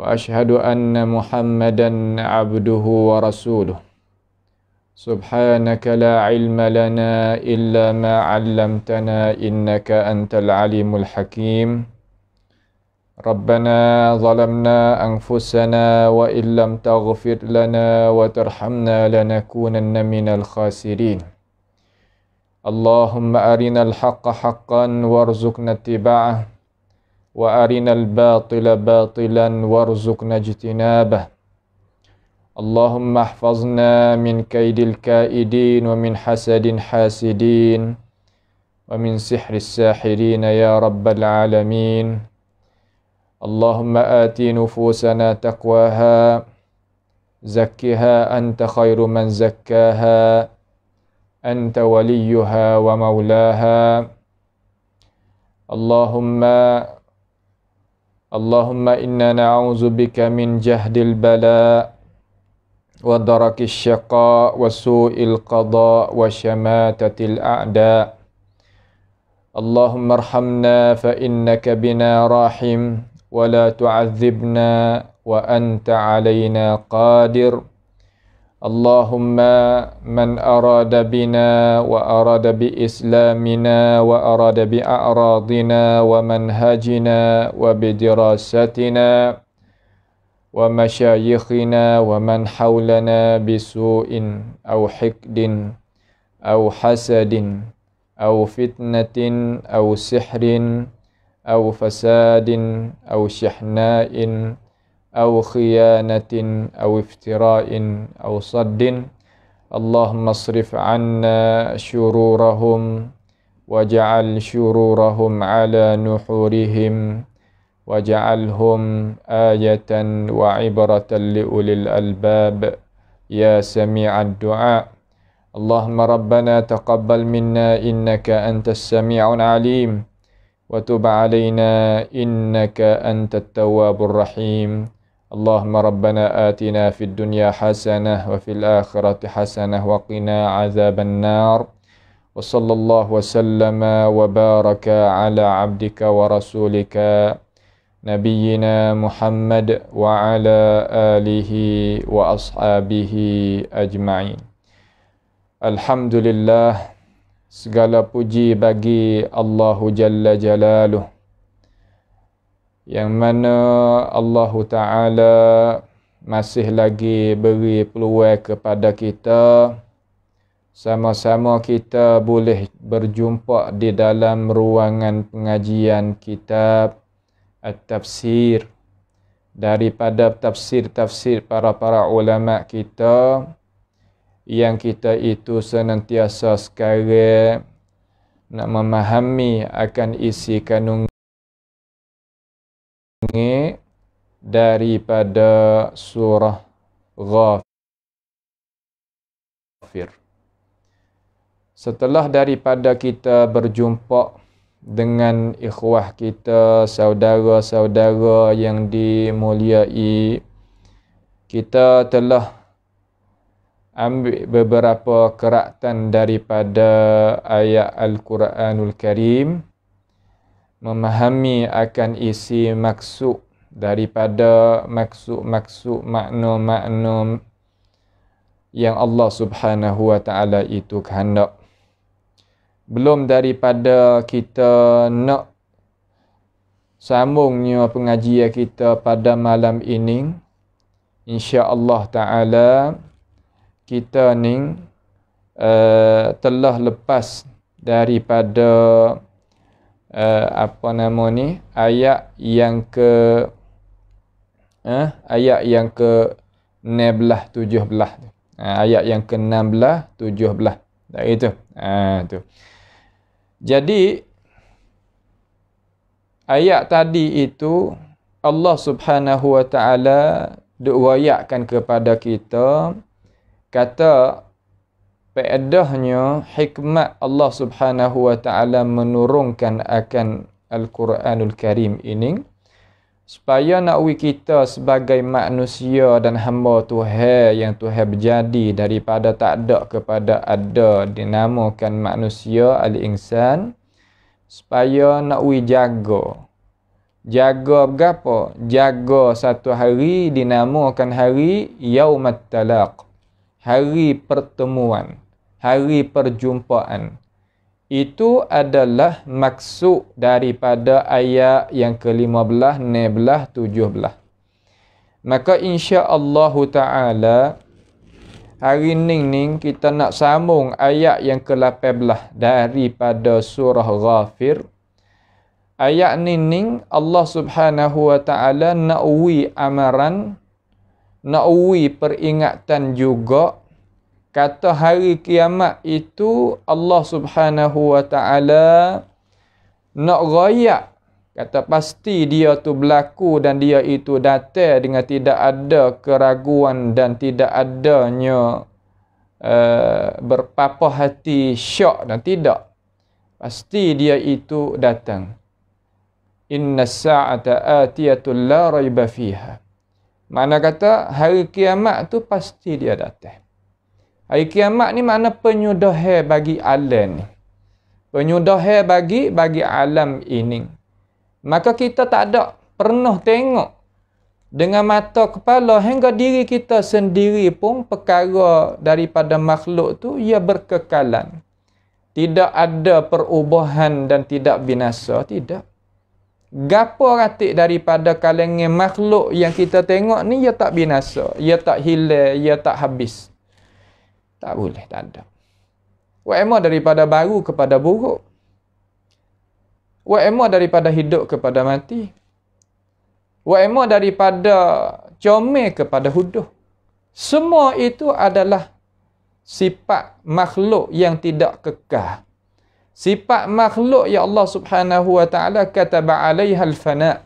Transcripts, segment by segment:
واشهد ان محمدا عبده ورسوله سبحانك لا علم لنا الا ما علمتنا انك انت العليم الحكيم ربنا ظلمنا انفسنا وان لم تغفر لنا وترحمنا لنكونن من الخاسرين اللهم ارنا الحق حقا وارزقنا اتباعه وارنا الباطل باطلا وارزقنا اجتنابه اللهم احفظنا من كيد الكائدين ومن حسد حاسدين ومن سحر الساحرين يا رب العالمين اللهم ات نفوسنا تقواها زكها انت خير من زكاها انت وليها ومولاها اللهم اللهم إنا نعوذ بك من جهد البلاء ودرك الشقاء وسوء القضاء وشماتة الأعداء اللهم ارحمنا فإنك بنا راحم ولا تعذبنا وأنت علينا قادر اللهم من أراد بنا وأراد بإسلامنا وأراد بأعراضنا ومنهجنا وبدراستنا ومشايخنا ومن حولنا بسوء أو حقد أو حسد أو فتنة أو سحر أو فساد أو شحناء أو خيانة أو افتراء أو صد اللهم اصرف عنا شرورهم واجعل شرورهم على نحورهم واجعلهم آية وعبرة لأولي الألباب يا سميع الدعاء اللهم ربنا تقبل منا إنك أنت السميع العليم وتب علينا إنك أنت التواب الرحيم اللهم ربنا آتنا في الدنيا حسنة وفي الآخرة حسنة وقنا عذاب النار وصلى الله وسلم وبارك على عبدك ورسولك نبينا محمد وعلى آله وأصحابه أجمعين الحمد لله segala puji bagi Allahu Jalla Jalaluhu yang mana Allah Ta'ala masih lagi beri peluang kepada kita sama-sama kita boleh berjumpa di dalam ruangan pengajian kitab At-Tafsir daripada tafsir-tafsir para-para ulama kita yang kita itu senantiasa sekarang nak memahami akan isi kanung mendongeng daripada surah Ghafir. Setelah daripada kita berjumpa dengan ikhwah kita, saudara-saudara yang dimuliai, kita telah ambil beberapa keratan daripada ayat Al-Quranul Karim memahami akan isi maksud daripada maksud-maksud makna-makna yang Allah Subhanahu wa taala itu kehendak. Belum daripada kita nak sambungnya pengajian kita pada malam ini, insya-Allah taala kita ning uh, eh, telah lepas daripada uh, apa nama ni ayat yang ke uh, eh, ayat yang ke 16 17 tu. Uh, eh, ayat yang ke 16 17. Tak itu. uh, ah, tu. Jadi ayat tadi itu Allah Subhanahu Wa Taala duk kepada kita kata peredahnya hikmat Allah Subhanahu wa taala menurunkan akan Al-Quranul Karim ini supaya nakwi kita sebagai manusia dan hamba Tuhan yang Tuhan berjadi daripada tak ada kepada ada dinamakan manusia al-insan supaya nakwi jaga jaga apa jaga satu hari dinamakan hari yaumat talaq hari pertemuan hari perjumpaan. Itu adalah maksud daripada ayat yang ke-15, 16, 17. Maka insya-Allah taala hari ini kita nak sambung ayat yang ke-18 daripada surah Ghafir. Ayat ini Allah Subhanahu wa taala nak amaran nak peringatan juga kata hari kiamat itu Allah Subhanahu wa taala nak royak kata pasti dia tu berlaku dan dia itu datang dengan tidak ada keraguan dan tidak adanya uh, eh, berpapa hati syak dan tidak pasti dia itu datang inna sa'ata atiyatul la raiba fiha mana kata hari kiamat tu pasti dia datang Hari kiamat ni makna penyudahan bagi alam ni. Penyudahan bagi bagi alam ini. Maka kita tak ada pernah tengok dengan mata kepala hingga diri kita sendiri pun perkara daripada makhluk tu ia berkekalan. Tidak ada perubahan dan tidak binasa, tidak. Gapo ratik daripada kalengnya makhluk yang kita tengok ni ia tak binasa, ia tak hilang, ia tak habis. Tak boleh, tak ada. Wa'ema daripada baru kepada buruk. Wa'ema daripada hidup kepada mati. Wa'ema daripada comel kepada huduh. Semua itu adalah sifat makhluk yang tidak kekal. Sifat makhluk yang Allah Subhanahu wa taala kataba alaiha al-fana.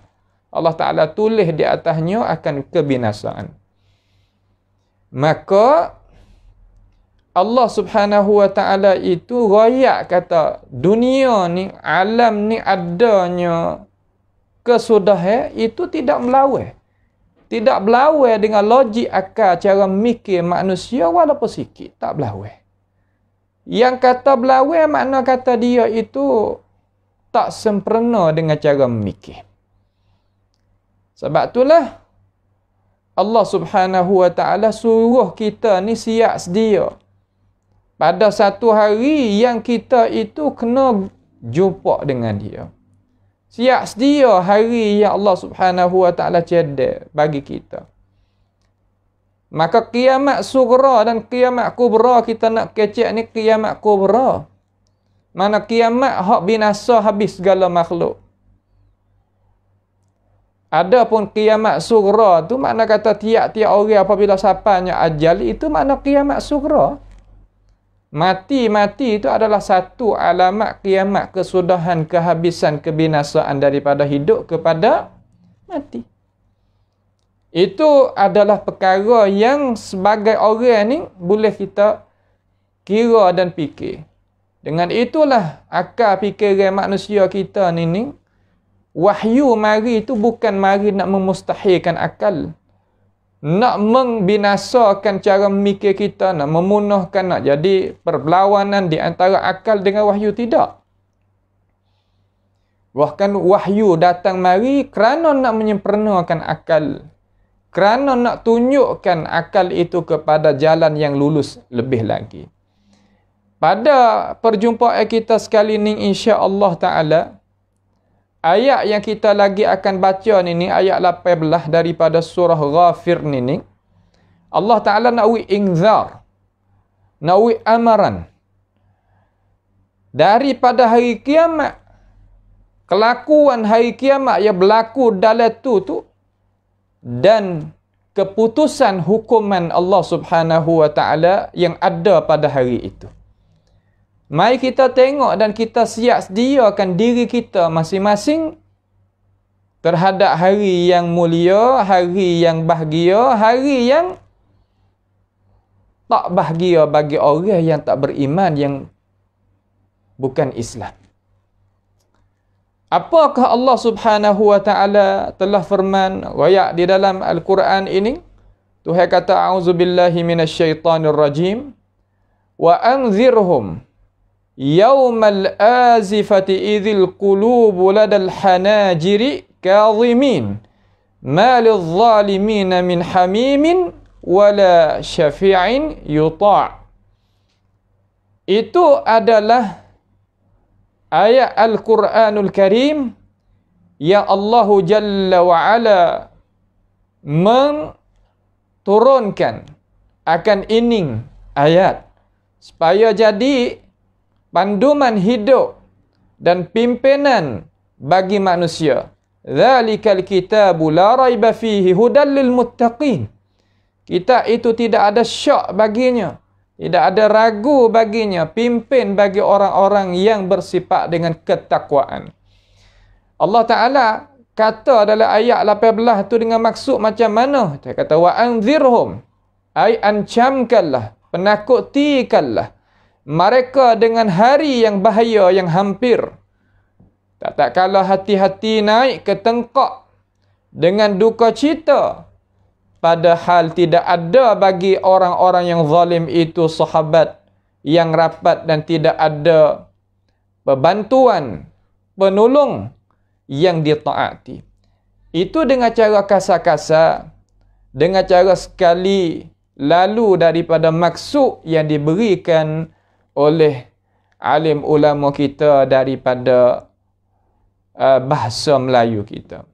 Allah taala tulis di atasnya akan kebinasaan. Maka Allah Subhanahu Wa Taala itu royak kata dunia ni alam ni adanya kesudahnya itu tidak melawan. Tidak berlawan dengan logik akal cara mikir manusia walaupun sikit. Tak berlawan. Yang kata berlawan makna kata dia itu tak sempurna dengan cara mikir. Sebab itulah Allah subhanahu wa ta'ala suruh kita ni siap sedia pada satu hari yang kita itu kena jumpa dengan dia. Siap sedia hari yang Allah subhanahu wa ta'ala cedek bagi kita. Maka kiamat sugra dan kiamat kubra kita nak kecek ni kiamat kubra. Mana kiamat hak binasa habis segala makhluk. Ada pun kiamat sugra tu makna kata tiap-tiap orang apabila sapanya ajal itu makna kiamat sugra. Mati-mati itu adalah satu alamat kiamat, kesudahan, kehabisan, kebinasaan daripada hidup kepada mati. Itu adalah perkara yang sebagai orang ni boleh kita kira dan fikir. Dengan itulah akal fikiran manusia kita ni wahyu mari itu bukan mari nak memustahilkan akal nak membinasakan cara mikir kita, nak memunuhkan, nak jadi perlawanan di antara akal dengan wahyu. Tidak. Bahkan wahyu datang mari kerana nak menyempurnakan akal. Kerana nak tunjukkan akal itu kepada jalan yang lulus lebih lagi. Pada perjumpaan kita sekali ini insya Allah Ta'ala, Ayat yang kita lagi akan baca ni ni ayat 18 daripada surah Ghafir ni ni. Allah Taala nak nawi ingzar. Nawi amaran. Daripada hari kiamat kelakuan hari kiamat yang berlaku dalam tu tu dan keputusan hukuman Allah Subhanahu wa taala yang ada pada hari itu. Mari kita tengok dan kita siap sediakan diri kita masing-masing terhadap hari yang mulia, hari yang bahagia, hari yang tak bahagia bagi orang yang tak beriman, yang bukan Islam. Apakah Allah subhanahu wa ta'ala telah firman wayak di dalam Al-Quran ini? Tuhai kata, A'udzubillahiminasyaitanirrajim. Wa anzirhum. Wa anzirhum. يوم الآزفة إذ القلوب لدى الحناجر كاظمين ما للظالمين min hamimin, ولا شفيع يطاع Itu adalah ayat Al-Quranul Karim Ya Allah Jalla wa Ala menurunkan akan ini ayat supaya jadi panduman hidup dan pimpinan bagi manusia. Zalikal kitabu la raiba fihi hudan lil muttaqin. kita itu tidak ada syak baginya. Tidak ada ragu baginya pimpin bagi orang-orang yang bersifat dengan ketakwaan. Allah Taala kata dalam ayat 18 tu dengan maksud macam mana? Dia kata wa anzirhum ai ancamkanlah, penakutikanlah mereka dengan hari yang bahaya yang hampir. Tak tak kala hati-hati naik ke tengkok dengan duka cita. Padahal tidak ada bagi orang-orang yang zalim itu sahabat yang rapat dan tidak ada pembantuan, penolong yang ditaati. Itu dengan cara kasar-kasar, dengan cara sekali lalu daripada maksud yang diberikan oleh alim ulama kita daripada uh, bahasa Melayu kita.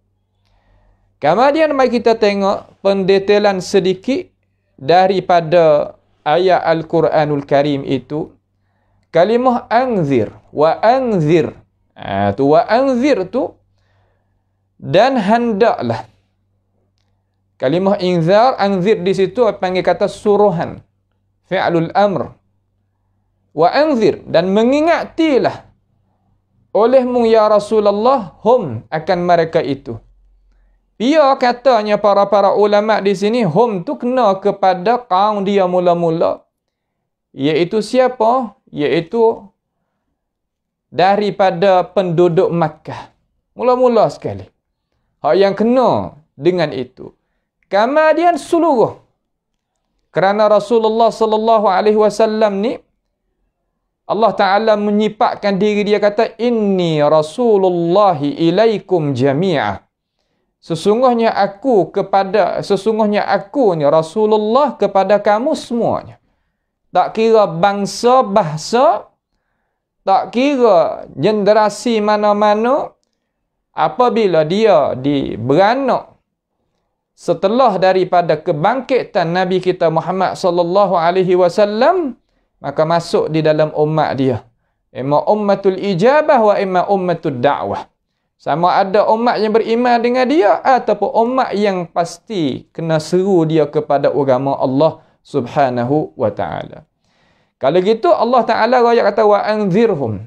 Kemudian mari kita tengok pendetailan sedikit daripada ayat Al-Quranul Karim itu. Kalimah anzir wa anzir. Itu ah, ha, wa anzir tu dan hendaklah. Kalimah inzar, anzir di situ panggil kata suruhan. Fi'lul amr wa anzir dan mengingatilah olehmu ya Rasulullah hum akan mereka itu. Dia katanya para-para ulama di sini hum tu kena kepada kaum dia mula-mula iaitu siapa? Yaitu daripada penduduk Makkah. Mula-mula sekali. Hak yang kena dengan itu. Kemudian seluruh kerana Rasulullah sallallahu alaihi wasallam ni Allah Ta'ala menyifatkan diri dia kata, Inni Rasulullahi ilaikum jami'ah. Sesungguhnya aku kepada, sesungguhnya aku ni Rasulullah kepada kamu semuanya. Tak kira bangsa, bahasa, tak kira generasi mana-mana, apabila dia diberanak setelah daripada kebangkitan Nabi kita Muhammad sallallahu alaihi wasallam, maka masuk di dalam umat dia. Ima ummatul ijabah wa ima ummatul da'wah. Sama ada umat yang beriman dengan dia ataupun umat yang pasti kena seru dia kepada agama Allah subhanahu wa ta'ala. Kalau gitu Allah Ta'ala rakyat kata wa'anzirhum.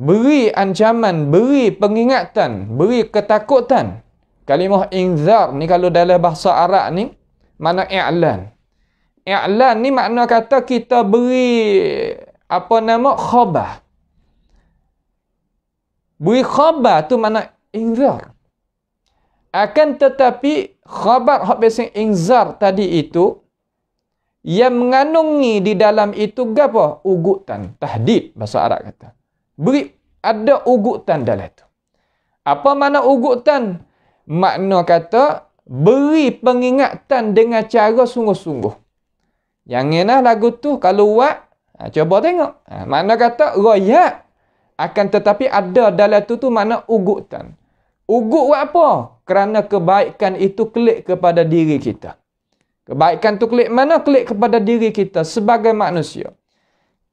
Beri ancaman, beri pengingatan, beri ketakutan. Kalimah inzar ni kalau dalam bahasa Arab ni, mana i'lan. I'lan ni makna kata kita beri apa nama khabar. Beri khabar tu makna inzar. Akan tetapi khabar hak biasa inzar tadi itu yang mengandungi di dalam itu gapo? Ugutan, tahdid bahasa Arab kata. Beri ada ugutan dalam itu. Apa makna ugutan? Makna kata beri pengingatan dengan cara sungguh-sungguh. Janganlah lagu tu kalau buat, ha, cuba tengok. Ha, mana kata royak akan tetapi ada dalam tu tu makna ugutan. Ugut buat apa? Kerana kebaikan itu klik kepada diri kita. Kebaikan tu klik mana? Klik kepada diri kita sebagai manusia.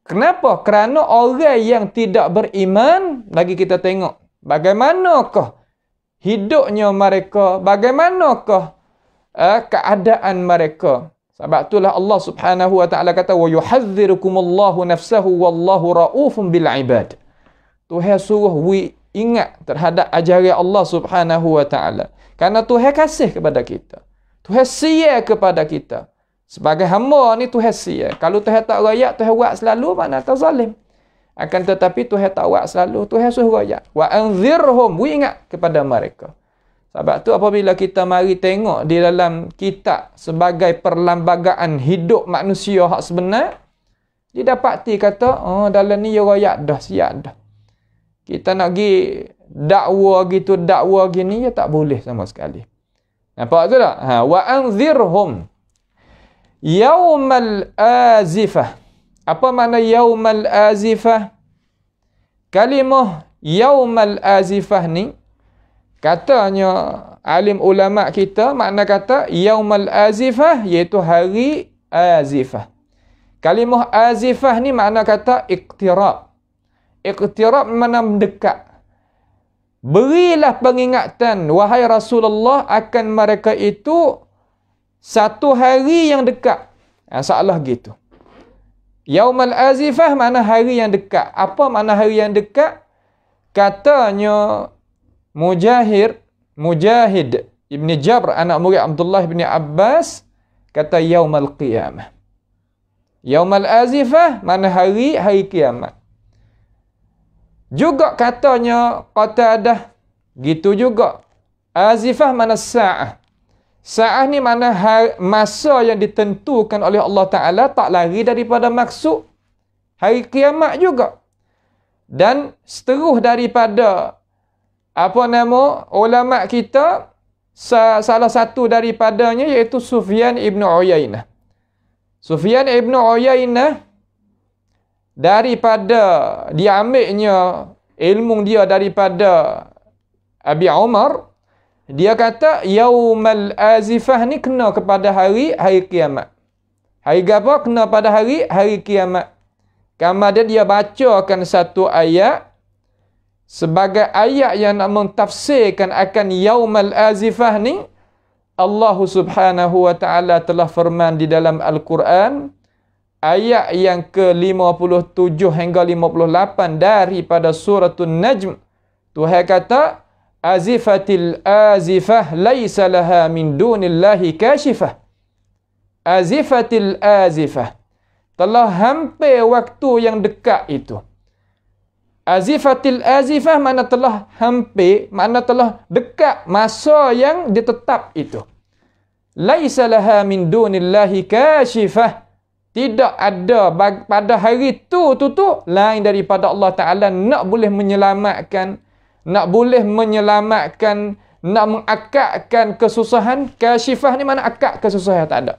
Kenapa? Kerana orang yang tidak beriman, lagi kita tengok bagaimanakah hidupnya mereka, bagaimanakah uh, keadaan mereka. Sebab itulah Allah Subhanahu wa taala kata wa Allah nafsahu wallahu raufum bil ibad. Tuhan suruh we ingat terhadap ajaran Allah Subhanahu wa taala. Karena Tuhan kasih kepada kita. Tuhan sia kepada kita. Sebagai hamba ni Tuhan sia. Kalau Tuhan tak rayak, Tuhan buat selalu mana tak zalim. Akan tetapi Tuhan tak buat selalu, Tuhan suruh rayak. Wa anzirhum, we ingat kepada mereka. Sebab tu apabila kita mari tengok di dalam kitab sebagai perlambagaan hidup manusia hak sebenar, dia dapati kata, oh dalam ni orang yak dah, siak dah. Kita nak pergi dakwa gitu, dakwa gini, ya tak boleh sama sekali. Nampak tu tak? Ha, wa anzirhum yaumal azifah. Apa makna yaumal azifah? Kalimah yaumal azifah ni, Katanya alim ulama kita makna kata yaumal azifah iaitu hari azifah. Kalimah azifah ni makna kata iktirab. Iktirab mana mendekat. Berilah pengingatan wahai Rasulullah akan mereka itu satu hari yang dekat. Masalah ha, gitu. Yaumal azifah mana hari yang dekat. Apa makna hari yang dekat? Katanya Mujahir, Mujahid ibni Jabr anak murid Abdullah ibni Abbas kata yaumal qiyamah. Yaumal azifah mana hari hari kiamat. Juga katanya ada gitu juga. Azifah mana sa'ah. Sa'ah ni mana masa yang ditentukan oleh Allah Ta'ala tak lari daripada maksud hari kiamat juga. Dan seteruh daripada apa nama ulama kita salah satu daripadanya iaitu Sufyan ibnu Uyainah. Sufyan ibnu Uyainah daripada diambilnya ilmu dia daripada Abi Umar dia kata yaumal azifah ni kena kepada hari hari kiamat. Hari apa kena pada hari hari kiamat. Kamada dia baca akan satu ayat sebagai ayat yang nak mentafsirkan akan yaumal azifah ni Allah Subhanahu wa taala telah firman di dalam al-Quran ayat yang ke-57 hingga 58 daripada surah An-Najm Tuhan kata azifatil azifah laisa laha min dunillahi kashifah azifatil azifah telah hampir waktu yang dekat itu Azifatil azifah mana telah hampir, mana telah dekat masa yang ditetap itu. Laisa laha min dunillahi kashifah. Tidak ada pada hari itu tu tu lain daripada Allah Taala nak boleh menyelamatkan, nak boleh menyelamatkan, nak mengakakkan kesusahan. Kashifah ni mana akak kesusahan tak ada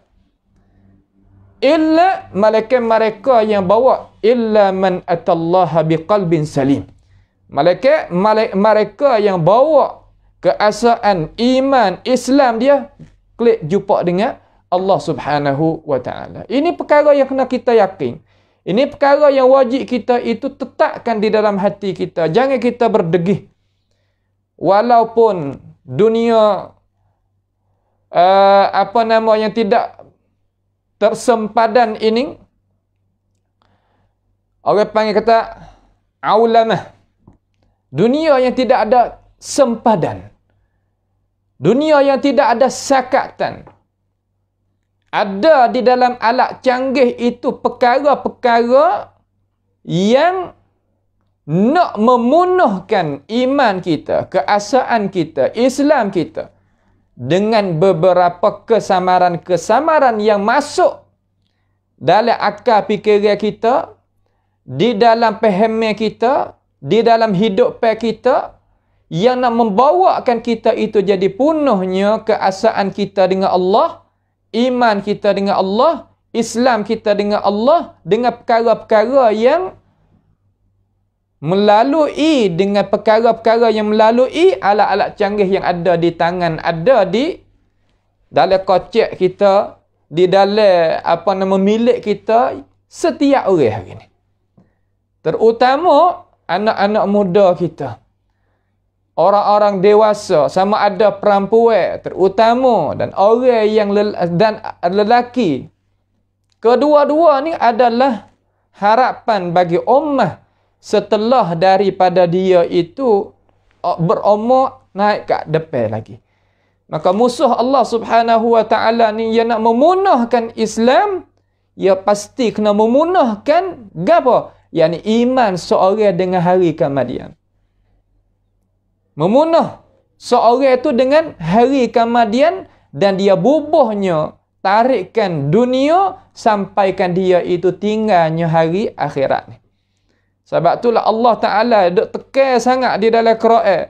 illa malaikat mereka yang bawa illa man atallaha biqalbin salim malaikat malaik, mereka yang bawa keasaan iman Islam dia klik jumpa dengan Allah Subhanahu wa taala ini perkara yang kena kita yakin ini perkara yang wajib kita itu tetapkan di dalam hati kita jangan kita berdegih walaupun dunia uh, apa nama yang tidak Tersempadan ini orang panggil kata aulamah dunia yang tidak ada sempadan dunia yang tidak ada sakatan ada di dalam alat canggih itu perkara-perkara yang nak memunuhkan iman kita, keasaan kita, Islam kita dengan beberapa kesamaran-kesamaran yang masuk dalam akal fikiran kita, di dalam pemahaman kita, di dalam hidup pe kita yang nak membawakan kita itu jadi penuhnya keasaan kita dengan Allah, iman kita dengan Allah, Islam kita dengan Allah dengan perkara-perkara yang melalui dengan perkara-perkara yang melalui alat-alat canggih yang ada di tangan ada di dalam kocek kita di dalam apa nama milik kita setiap orang hari ini terutama anak-anak muda kita orang-orang dewasa sama ada perempuan terutama dan orang yang lel dan lelaki kedua-dua ni adalah harapan bagi ummah setelah daripada dia itu berumur naik ke depan lagi maka musuh Allah Subhanahu wa taala ni yang nak memunahkan Islam ya pasti kena memunahkan gapo yakni iman seorang dengan hari kemudian memunah seorang itu dengan hari kemudian dan dia bubuhnya tarikkan dunia sampaikan dia itu tinggalnya hari akhirat ni sebab itulah Allah Ta'ala duk tekir sangat di dalam Quran.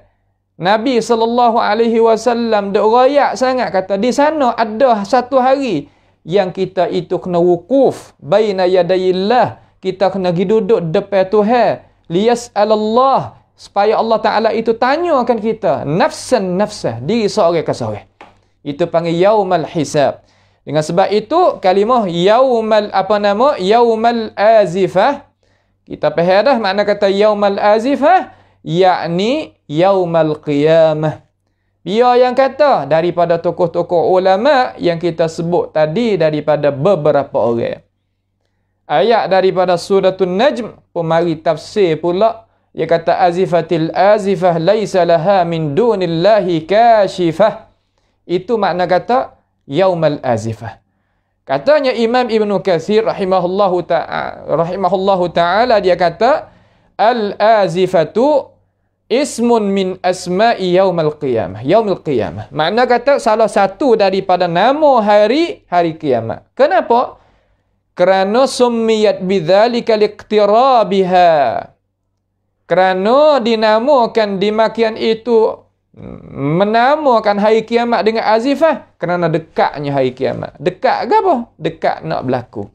Nabi Sallallahu Alaihi Wasallam duk rayak sangat kata, di sana ada satu hari yang kita itu kena wukuf baina yadayillah. Kita kena pergi duduk depan Tuhan. Liyas'alallah. Supaya Allah Ta'ala itu tanyakan kita. Nafsan nafsah. Diri ke kasawih. Itu panggil yaumal hisab. Dengan sebab itu, kalimah yaumal apa nama? Yaumal azifah. Kita faham dah makna kata yaumal azifah yakni yaumal qiyamah. Biar yang kata daripada tokoh-tokoh ulama yang kita sebut tadi daripada beberapa orang. Ayat daripada suratul Najm pemari tafsir pula dia kata azifatil azifah laisa laha min dunillahi kashifah. Itu makna kata yaumal azifah. Katanya Imam Ibn Kathir rahimahullahu ta'ala ah, rahimahullahu ta'ala dia kata al-azifatu ismun min asma'i yaumil qiyamah. al qiyamah. Maksudnya kata salah satu daripada nama hari hari kiamat. Kenapa? Kerana summiyat bidzalika liqtirabiha. Kerana dinamakan demikian itu menamakan hari kiamat dengan azifah eh? kerana dekatnya hari kiamat. Dekat ke apa? Dekat nak berlaku.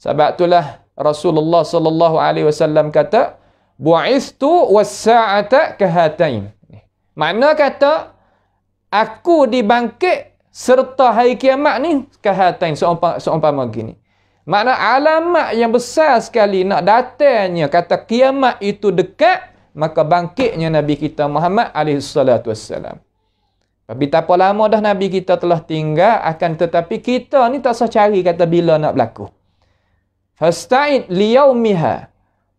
Sebab itulah Rasulullah sallallahu alaihi wasallam kata, buaistu was-sa'ata kahatain." Makna kata aku dibangkit serta hari kiamat ni kahatain seumpama seumpama gini. Makna alamat yang besar sekali nak datangnya kata kiamat itu dekat maka bangkitnya Nabi kita Muhammad alaihi salatu wassalam. Tapi tak apa lama dah Nabi kita telah tinggal akan tetapi kita ni tak usah cari kata bila nak berlaku. Fasta'id liyaumiha.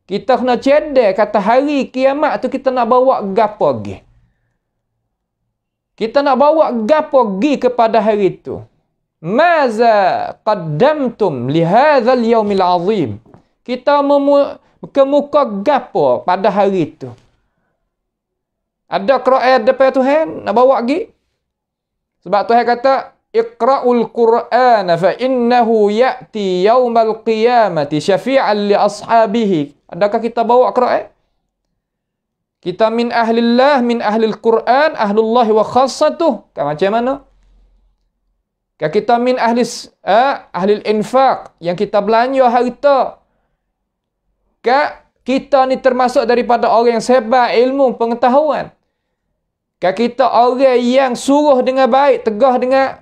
Kita kena cedek kata hari kiamat tu kita nak bawa gapo pergi. Kita nak bawa gapo pergi kepada hari itu. Maza qaddamtum li hadzal yaumil azim. Kita memu kemuka gapo pada hari itu. Ada Quran depan Tuhan nak bawa pergi. Sebab Tuhan kata Iqra'ul Qur'an fa innahu ya'ti yawmal qiyamati syafi'an li ashabihi. Adakah kita bawa Quran? Kita min ahlillah, min ahlil Qur'an, ahlullah wa khassatuh. Kan macam mana? kita min ahli eh, ahlil infaq yang kita belanja harta Kak, kita ni termasuk daripada orang yang sebar ilmu pengetahuan. Kak kita orang yang suruh dengan baik, tegah dengan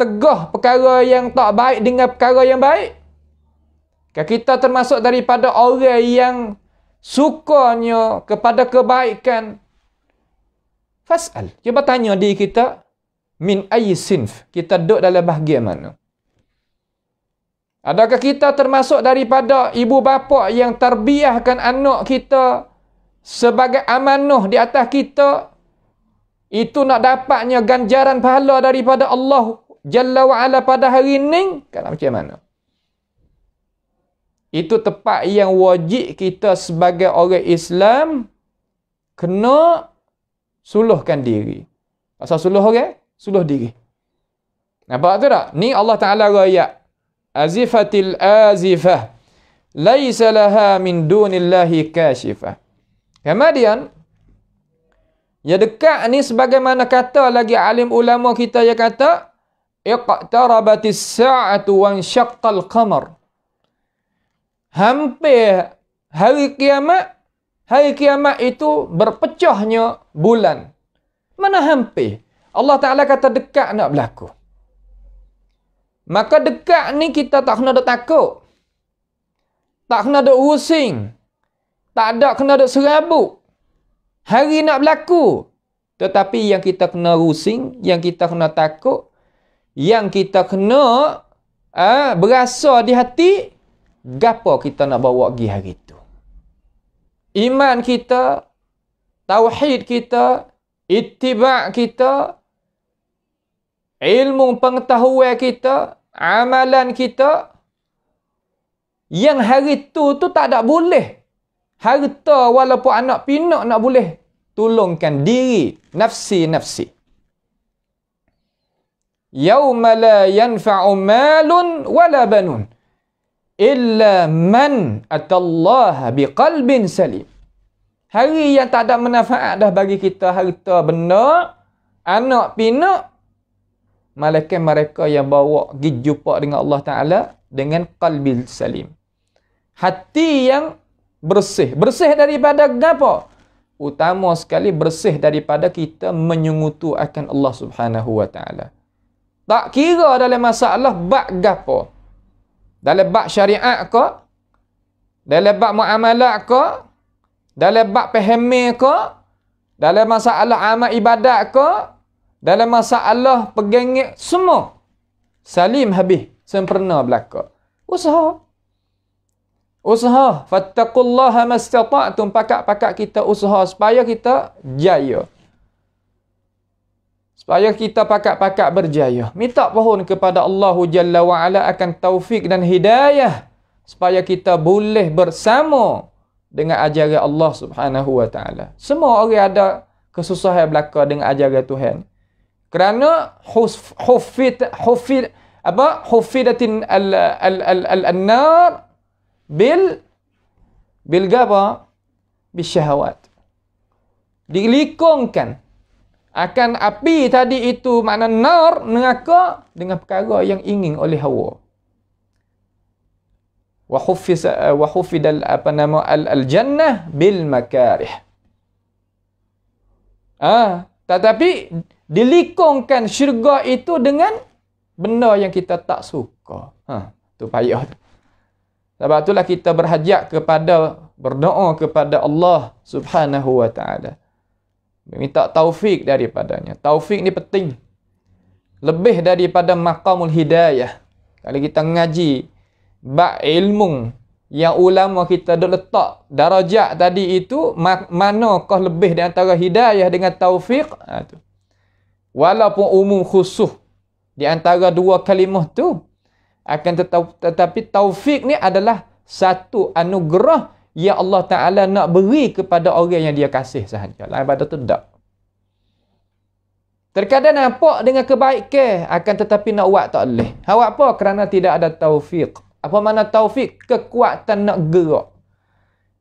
tegah perkara yang tak baik dengan perkara yang baik. Kak kita termasuk daripada orang yang sukanya kepada kebaikan. Fasal. Cuba tanya diri kita. Min ayi sinf. Kita duduk dalam bahagian mana? Adakah kita termasuk daripada ibu bapa yang terbiahkan anak kita sebagai amanah di atas kita? Itu nak dapatnya ganjaran pahala daripada Allah Jalla wa'ala pada hari ini? Kata macam mana? Itu tepat yang wajib kita sebagai orang Islam kena suluhkan diri. Pasal suluh orang, okay? suluh diri. Nampak tu tak? Ni Allah Ta'ala raya azifatil azifah laisa laha min dunillahi kashifah kemudian ya dekat ni sebagaimana kata lagi alim ulama kita yang kata iqtarabatis sa'atu wan syaqqal qamar hampir hari kiamat hari kiamat itu berpecahnya bulan mana hampir Allah Ta'ala kata dekat nak berlaku. Maka dekat ni kita tak kena ada takut. Tak kena ada rusing. Tak ada kena duk serabut. Hari nak berlaku. Tetapi yang kita kena rusing, yang kita kena takut, yang kita kena ah berasa di hati, gapo kita nak bawa pergi hari itu. Iman kita, tauhid kita, ittiba' kita, ilmu pengetahuan kita, amalan kita, yang hari tu tu tak ada boleh. Harta walaupun anak pinak nak boleh tolongkan diri, nafsi-nafsi. Yawma la yanfa'u malun wala banun illa man atallaha biqalbin salim. Hari yang tak ada manfaat dah bagi kita harta benda, anak pinak malaikat mereka yang bawa pergi jumpa dengan Allah Ta'ala dengan qalbil salim. Hati yang bersih. Bersih daripada apa? Utama sekali bersih daripada kita menyungutu akan Allah Subhanahu Wa Ta'ala. Tak kira dalam masalah bak gapo. Dalam bak syariat ke? Dalam bak muamalat ke? Dalam bak pahami ke? Dalam masalah amal ibadat ke? Dalam masa Allah pegangit semua. Salim habis. Sempurna belakang. Usaha. Usaha. Fattakullaha mastata'atum. Pakat-pakat kita usaha. Supaya kita jaya. Supaya kita pakat-pakat berjaya. Minta pohon kepada Allah Jalla wa'ala akan taufik dan hidayah. Supaya kita boleh bersama dengan ajaran Allah subhanahu wa ta'ala. Semua orang ada kesusahan belakang dengan ajaran Tuhan kerana hufid hufid apa hufidatin al al al al annar bil bil gaba bil syahwat dilikungkan akan api tadi itu makna nar neraka dengan perkara yang ingin oleh hawa wa hufis eh, wa hufidal apa nama al al jannah bil makarih ah tetapi dilikungkan syurga itu dengan benda yang kita tak suka. Ha, tu payah tu. Sebab itulah kita berhajat kepada berdoa kepada Allah Subhanahu wa taala. Minta taufik daripadanya. Taufik ni penting. Lebih daripada maqamul hidayah. Kalau kita ngaji bab ilmu yang ulama kita dah letak darajat tadi itu manakah lebih di antara hidayah dengan taufik? Ha, tu walaupun umum khusus di antara dua kalimah tu akan tetap, tetapi taufik ni adalah satu anugerah yang Allah Taala nak beri kepada orang yang dia kasih sahaja lain pada tu tak terkadang nampak dengan kebaikan akan tetapi nak buat tak boleh. Ha apa? Kerana tidak ada taufik. Apa mana taufik? Kekuatan nak gerak.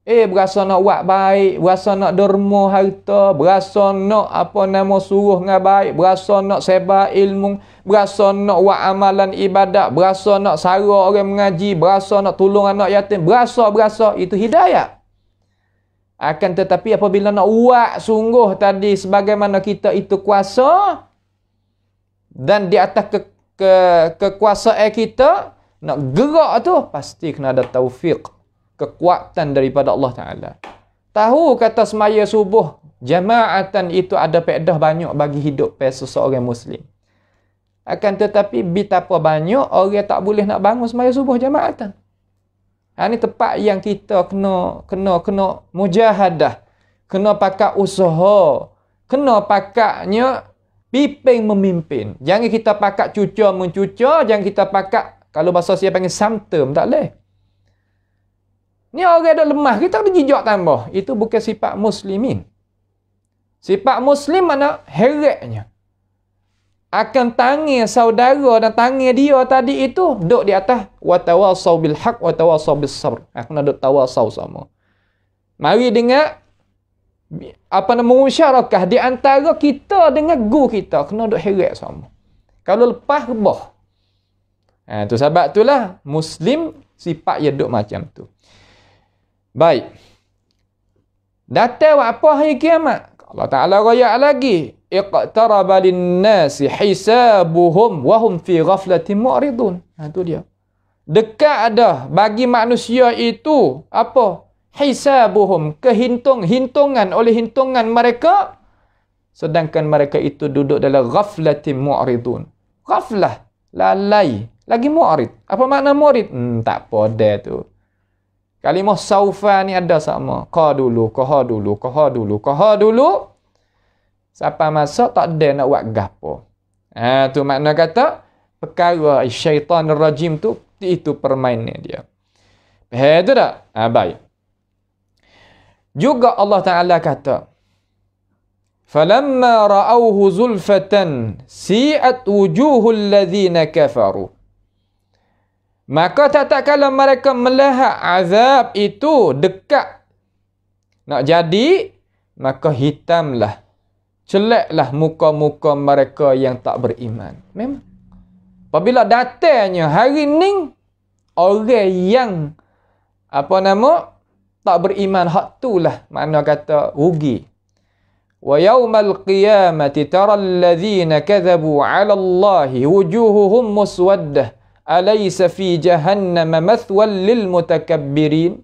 Eh, berasa nak buat baik, berasa nak derma harta, berasa nak apa nama suruh dengan baik, berasa nak sebar ilmu, berasa nak buat amalan ibadat, berasa nak sara orang mengaji, berasa nak tolong anak yatim, berasa-berasa, itu hidayah. Akan tetapi apabila nak buat sungguh tadi sebagaimana kita itu kuasa dan di atas ke, ke, kekuasaan kita, nak gerak tu pasti kena ada taufiq kekuatan daripada Allah Ta'ala. Tahu kata semaya subuh, jemaatan itu ada pedah banyak bagi hidup seseorang Muslim. Akan tetapi, betapa banyak orang tak boleh nak bangun semaya subuh jemaatan. Ha, ini tempat yang kita kena, kena, kena mujahadah. Kena pakai usaha. Kena pakainya piping memimpin. Jangan kita pakai cucur mencucur. Jangan kita pakai kalau bahasa saya panggil samtum. Tak boleh. Ni orang ada lemah, kita ada jijak tambah. Itu bukan sifat muslimin. Sifat muslim mana heretnya. Akan tangi saudara dan tangi dia tadi itu duduk di atas wa tawasau bil haq wa tawasau sabr. Aku nak duduk tawasau sama. Mari dengar apa nama musyarakah di antara kita dengan gu kita kena duduk heret sama. Kalau lepas rebah. Ha, tu sebab itulah muslim sifat yang duduk macam tu. Baik. Datang apa hari kiamat? Allah Ta'ala raya lagi. Iqtaraba nasi, hisabuhum wahum fi ghaflatin mu'ridun. Ha, itu dia. Dekat ada bagi manusia itu apa? Hisabuhum. kehitung, hintungan oleh hintungan mereka. Sedangkan mereka itu duduk dalam ghaflatin mu'ridun. Ghaflah. Lalai. Lagi mu'rid. Apa makna mu'rid? Hmm, tak pada tu. Kalimah saufa ni ada sama. Ka dulu, kaha dulu, kaha dulu, kaha dulu. Siapa masa tak ada nak buat gapo. Ha, tu makna kata perkara syaitan rajim tu itu permainan dia. Ha tu dak? Ha baik. Juga Allah Taala kata Falamma ra'awhu zulfatan si'at wujuhul ladzina kafaru Maka tak-tak kalau mereka melihat azab itu dekat nak jadi, maka hitamlah, celaklah muka-muka mereka yang tak beriman. Memang. Apabila datangnya hari ni, orang yang apa nama tak beriman hak itulah mana kata rugi wa yaumal qiyamati tara alladhina kadzabu ala allahi wujuhuhum muswaddah alaysa fi jahannam mathwal lil mutakabbirin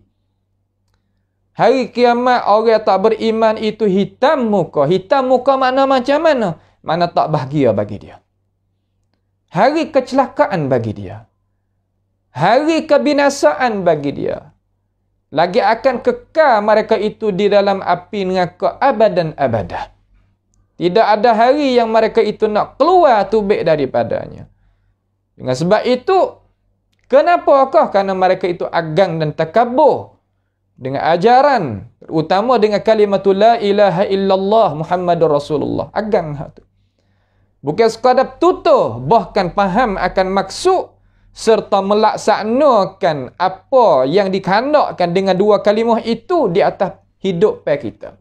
hari kiamat orang tak beriman itu hitam muka hitam muka makna macam mana mana tak bahagia bagi dia hari kecelakaan bagi dia hari kebinasaan bagi dia lagi akan kekal mereka itu di dalam api neraka dan abadah tidak ada hari yang mereka itu nak keluar tubik daripadanya. Dengan sebab itu, kenapa kah? Kerana mereka itu agang dan takabur dengan ajaran, utama dengan kalimat la ilaha illallah Muhammadur Rasulullah. Agang itu. Bukan sekadar tutur, bahkan paham akan maksud serta melaksanakan apa yang dikandakkan dengan dua kalimah itu di atas hidup pe kita.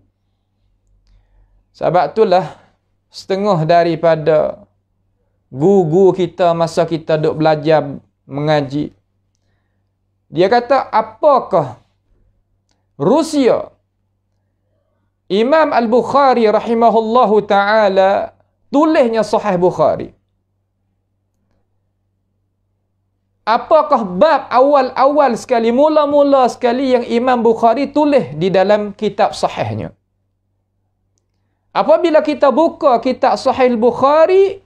Sebab itulah setengah daripada guru kita masa kita duk belajar mengaji. Dia kata, apakah Rusia? Imam Al-Bukhari rahimahullahu ta'ala tulisnya sahih Bukhari. Apakah bab awal-awal sekali, mula-mula sekali yang Imam Bukhari tulis di dalam kitab sahihnya? Apabila kita buka kitab sahih Bukhari,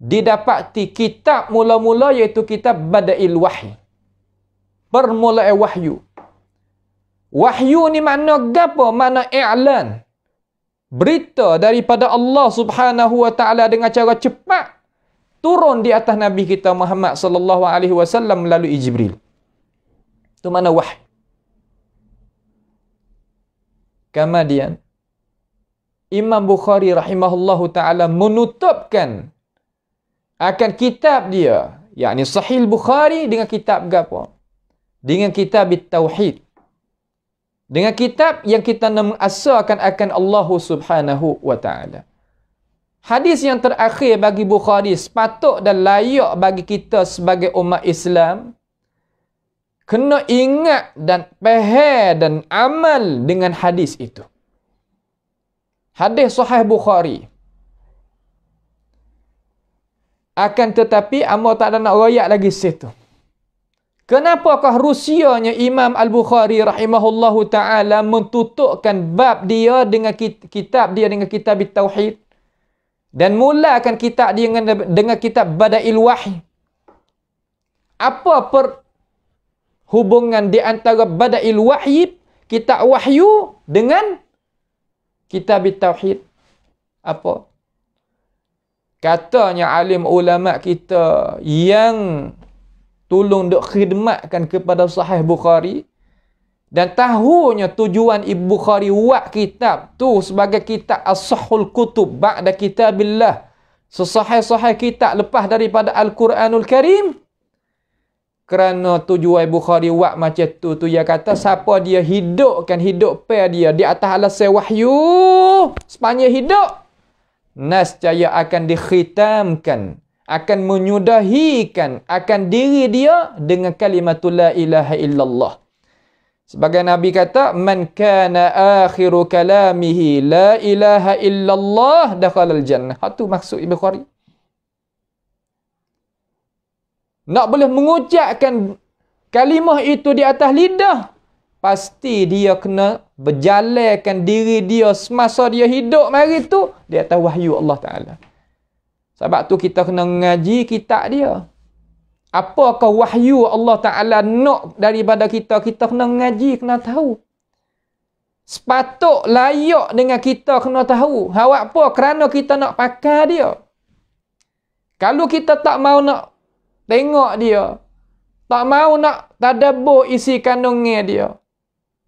didapati kitab mula-mula iaitu kitab Bada'il Wahyu. Permulaan eh wahyu. Wahyu ni makna apa? Makna i'lan. Berita daripada Allah Subhanahu Wa Ta'ala dengan cara cepat turun di atas Nabi kita Muhammad Sallallahu Alaihi Wasallam melalui Jibril. Itu makna wahyu. Kemudian Imam Bukhari rahimahullahu taala menutupkan akan kitab dia yakni sahih bukhari dengan kitab gapo dengan kitab tauhid dengan kitab yang kita mengasakan akan Allah Subhanahu wa taala hadis yang terakhir bagi bukhari sepatut dan layak bagi kita sebagai umat Islam kena ingat dan faham dan amal dengan hadis itu hadis sahih bukhari akan tetapi Amr tak ada nak royak lagi situ. Kenapakah rusianya Imam Al-Bukhari rahimahullahu ta'ala mentutupkan bab dia dengan kitab dia dengan kitab Tauhid dan mulakan kitab dia dengan, dengan kitab Bada'il Wahi. Apa per hubungan di antara Bada'il Wahi, kitab Wahyu dengan kitab Tauhid? Apa? katanya alim ulama kita yang tolong duk khidmatkan kepada sahih Bukhari dan tahunya tujuan Ibnu Bukhari buat kitab tu sebagai kitab as-sahul kutub ba'da kitabillah sesahih-sahih kitab lepas daripada al-Quranul Karim kerana tujuan Ibnu Bukhari buat macam tu tu dia kata siapa dia hidupkan hidup pair dia di atas alas wahyu sepanjang hidup nascaya akan dikhitamkan akan menyudahikan akan diri dia dengan kalimat la ilaha illallah sebagai nabi kata man kana akhiru kalamihi la ilaha illallah dakhala al jannah itu ha, maksud ibnu khari nak boleh mengucapkan kalimah itu di atas lidah pasti dia kena berjalankan diri dia semasa dia hidup mari tu dia tahu wahyu Allah Ta'ala sebab tu kita kena ngaji kitab dia apakah wahyu Allah Ta'ala nak daripada kita kita kena ngaji kena tahu sepatut layak dengan kita kena tahu Hawak apa kerana kita nak pakai dia kalau kita tak mau nak tengok dia tak mau nak tadabur isi kandungnya dia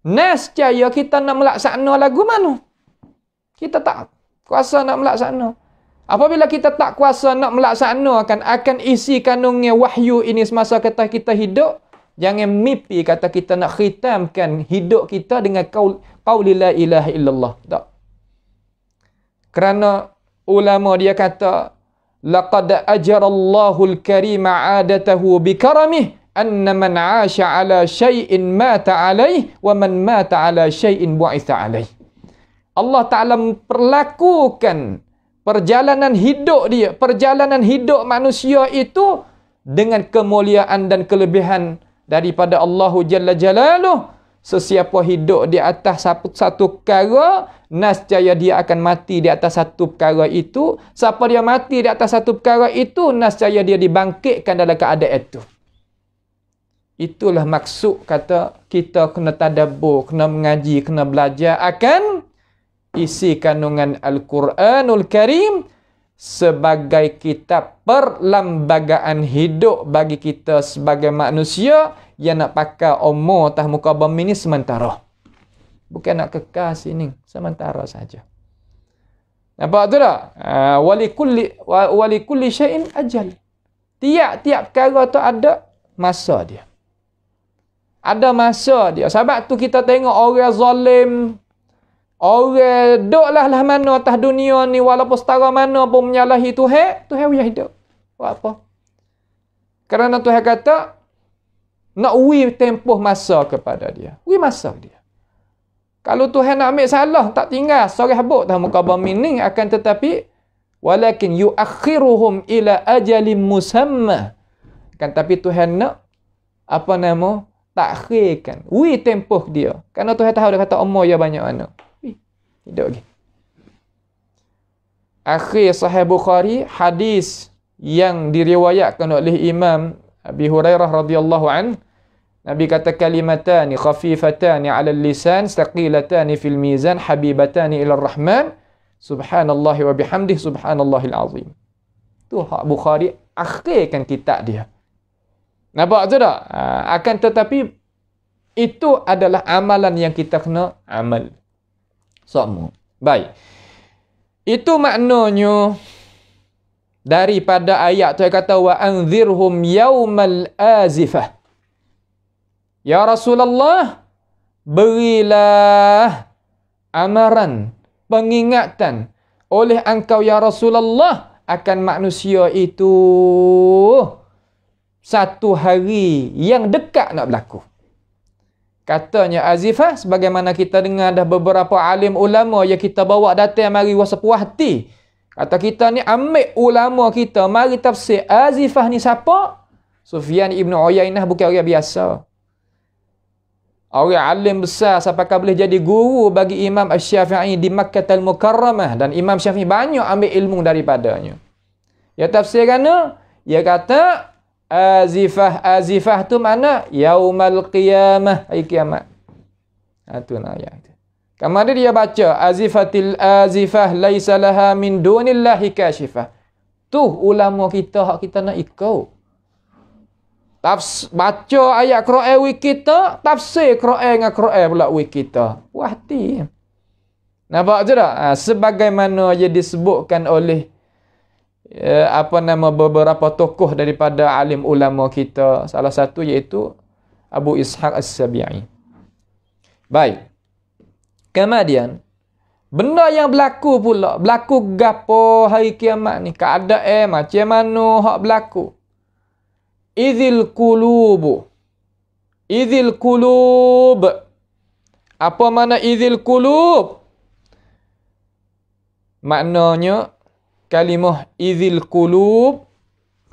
Nescaya kita nak melaksana lagu mana? Kita tak kuasa nak melaksana. Apabila kita tak kuasa nak melaksana akan, akan isi kanungnya wahyu ini semasa kata kita hidup. Jangan mimpi kata kita nak khitamkan hidup kita dengan qawli la ilaha illallah. Tak. Kerana ulama dia kata, Laqad أَجَرَ اللَّهُ الْكَرِيمَ adatahu بِكَرَمِهِ أن من عاش shayin شيء مات عليه ومن مات على شيء بعث عليه Allah Ta'ala perlakukan perjalanan hidup dia, perjalanan hidup manusia itu dengan kemuliaan dan kelebihan daripada Allahu Jalla Jalaluh. Sesiapa hidup di atas satu, satu perkara, nascaya dia akan mati di atas satu perkara itu. Siapa dia mati di atas satu perkara itu, nascaya dia dibangkitkan dalam keadaan itu. Itulah maksud kata kita kena tadabur, kena mengaji, kena belajar akan isi kandungan Al-Quranul Karim sebagai kitab perlambagaan hidup bagi kita sebagai manusia yang nak pakai umur tah muka bumi ni sementara. Bukan nak kekal sini, sementara saja. Nampak tu tak? Ah, wali kulli, wali syai'in ajal. Tiap-tiap perkara tu ada masa dia. Ada masa dia. Sebab tu kita tengok orang zalim. Orang duduklah lah mana atas dunia ni. Walaupun setara mana pun menyalahi Tuhan. Tuhan punya hidup. Buat apa? Kerana Tuhan kata. Nak ui tempoh masa kepada dia. Ui masa dia. Kalau Tuhan nak ambil salah. Tak tinggal. Sorry habuk dah muka bumi ni. Akan tetapi. Walakin yuakhiruhum ila ajalim musamma. Kan tapi Tuhan nak. Apa nama? Tak takhirkan. Wui tempoh dia. Kerana Tuhan tahu dia kata umur dia banyak mana. Tidak lagi. Akhir sahih Bukhari, hadis yang diriwayatkan oleh Imam Abi Hurairah radhiyallahu an Nabi kata kalimatani khafifatani ala lisan staqilatani, fil mizan habibatani ila rahman Subhanallah wa bihamdihi subhanallahi alazim. Tu hak Bukhari akhirkan kitab dia. Nampak tu tak? Ha, akan tetapi, itu adalah amalan yang kita kena amal. Sokmu. Baik. Itu maknanya daripada ayat tu yang kata wa anzirhum yaumal azifah. Ya Rasulullah, berilah amaran, pengingatan oleh engkau ya Rasulullah akan manusia itu satu hari yang dekat nak berlaku. Katanya Azifah, sebagaimana kita dengar dah beberapa alim ulama yang kita bawa datang mari wa sepuah hati. Kata kita ni ambil ulama kita, mari tafsir Azifah ni siapa? Sufyan Ibn Uyainah bukan orang biasa. Orang alim besar siapa sampai boleh jadi guru bagi Imam Syafi'i di Makkah Al-Mukarramah. Dan Imam Syafi'i banyak ambil ilmu daripadanya. Ya tafsir kerana, dia kata, azifah azifah tu mana yaumal qiyamah hari kiamat ha tu nak ayat kemudian dia baca azifatil azifah laisa min dunillahi kashifah tu ulama kita hak kita nak ikau. Tafs baca ayat Quran wik kita tafsir Quran dengan Quran pula wik kita wahti nampak tu tak ha, sebagaimana dia disebutkan oleh Ya, apa nama beberapa tokoh daripada alim ulama kita salah satu iaitu Abu Ishaq As-Sabi'i. Baik. Kemudian benda yang berlaku pula, berlaku gapo hari kiamat ni? Keadaan eh, macam mana hak berlaku? Izil qulubu. Izil qulub. Apa makna izil qulub? Maknanya kalimah izil qulub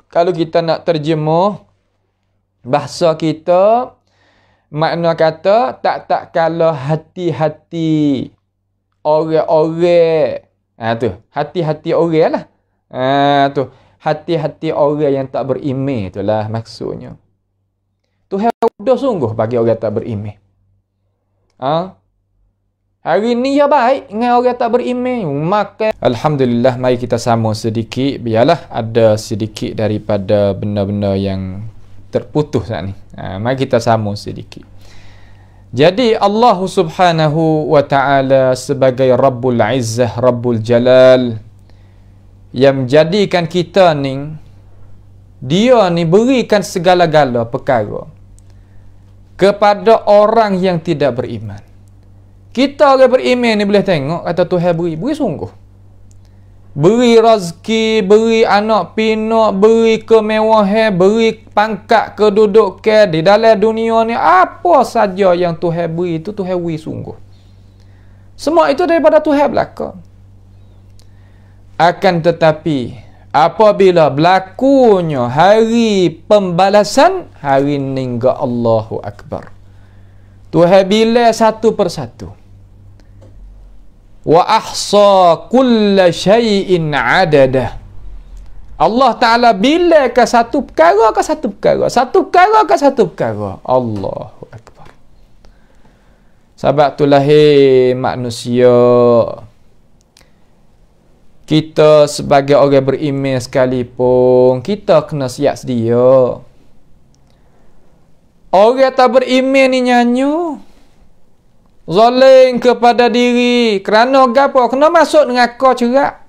kalau kita nak terjemah bahasa kita makna kata tak tak kalau hati-hati orang-orang ha tu hati-hati oranglah ha tu hati-hati orang yang tak beriman itulah maksudnya tu sudah sungguh bagi orang tak beriman ha Hari ni ya baik dengan orang tak beriman. Makan. Alhamdulillah mari kita sama sedikit. Biarlah ada sedikit daripada benda-benda yang terputus saat ni. Ha, mari kita sama sedikit. Jadi Allah subhanahu wa ta'ala sebagai Rabbul Izzah, Rabbul Jalal yang menjadikan kita ni dia ni berikan segala-gala perkara kepada orang yang tidak beriman. Kita orang beriman ni boleh tengok kata Tuhan beri, beri sungguh. Beri rezeki, beri anak pinak, beri kemewahan, beri pangkat kedudukan di dalam dunia ni apa saja yang Tuhan beri itu Tuhan beri sungguh. Semua itu daripada Tuhan belaka. Akan tetapi apabila berlakunya hari pembalasan, hari ninggal Allahu Akbar. Tuhan bila satu persatu wa ahsa kulla shayin adada Allah Ta'ala bila ke satu perkara ke satu perkara satu perkara ke satu perkara Allahu Akbar sahabat tu lahir manusia kita sebagai orang beriman sekalipun kita kena siap sedia orang tak beriman ni nyanyuh Zolim kepada diri kerana gapo kena masuk neraka juga.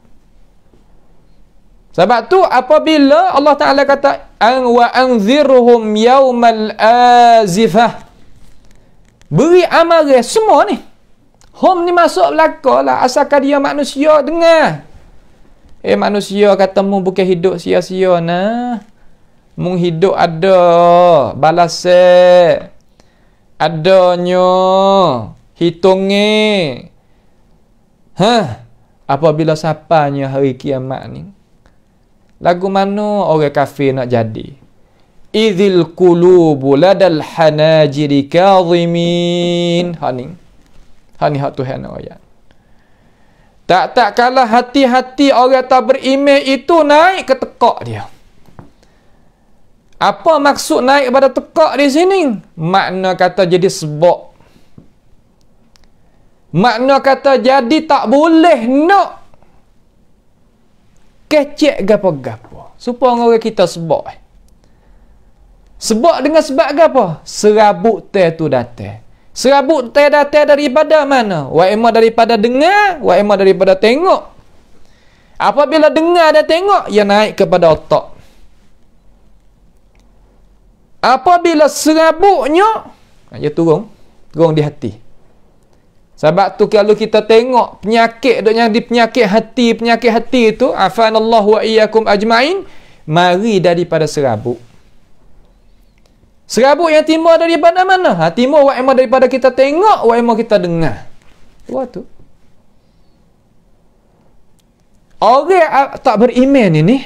Sebab tu apabila Allah Taala kata an wa anzirhum yaumal azifah. Beri amaran semua ni. hum ni masuk belakalah asalkan dia manusia dengar. Eh manusia katamu bukan hidup sia-sia nah. Mung hidup ada balas adanya hitungi ha apabila sapanya hari kiamat ni lagu mana orang kafir nak jadi izil kulubu ladal hanajiri kadhimin hani hani hak tuhan ayat tak tak kalah hati-hati orang tak berime itu naik ke tekak dia. Apa maksud naik kepada tekak di sini? Makna kata jadi sebab Makna kata jadi tak boleh nak kecek gapo-gapo. Supaya orang kita sebab eh. Sebab dengan sebab ke apa? Serabut teh tu datang. Serabut teh datang daripada mana? Wa ima daripada dengar, wa ima daripada tengok. Apabila dengar dan tengok, ia naik kepada otak. Apabila serabutnya, ha, ia turun, turun di hati. Sebab tu kalau kita tengok penyakit duknya di penyakit hati, penyakit hati itu afanallahu wa iyyakum ajmain mari daripada serabut. Serabut yang timbul daripada mana? Ha timbul wa ima daripada kita tengok, wa ima kita dengar. Tu tu. Orang tak beriman ini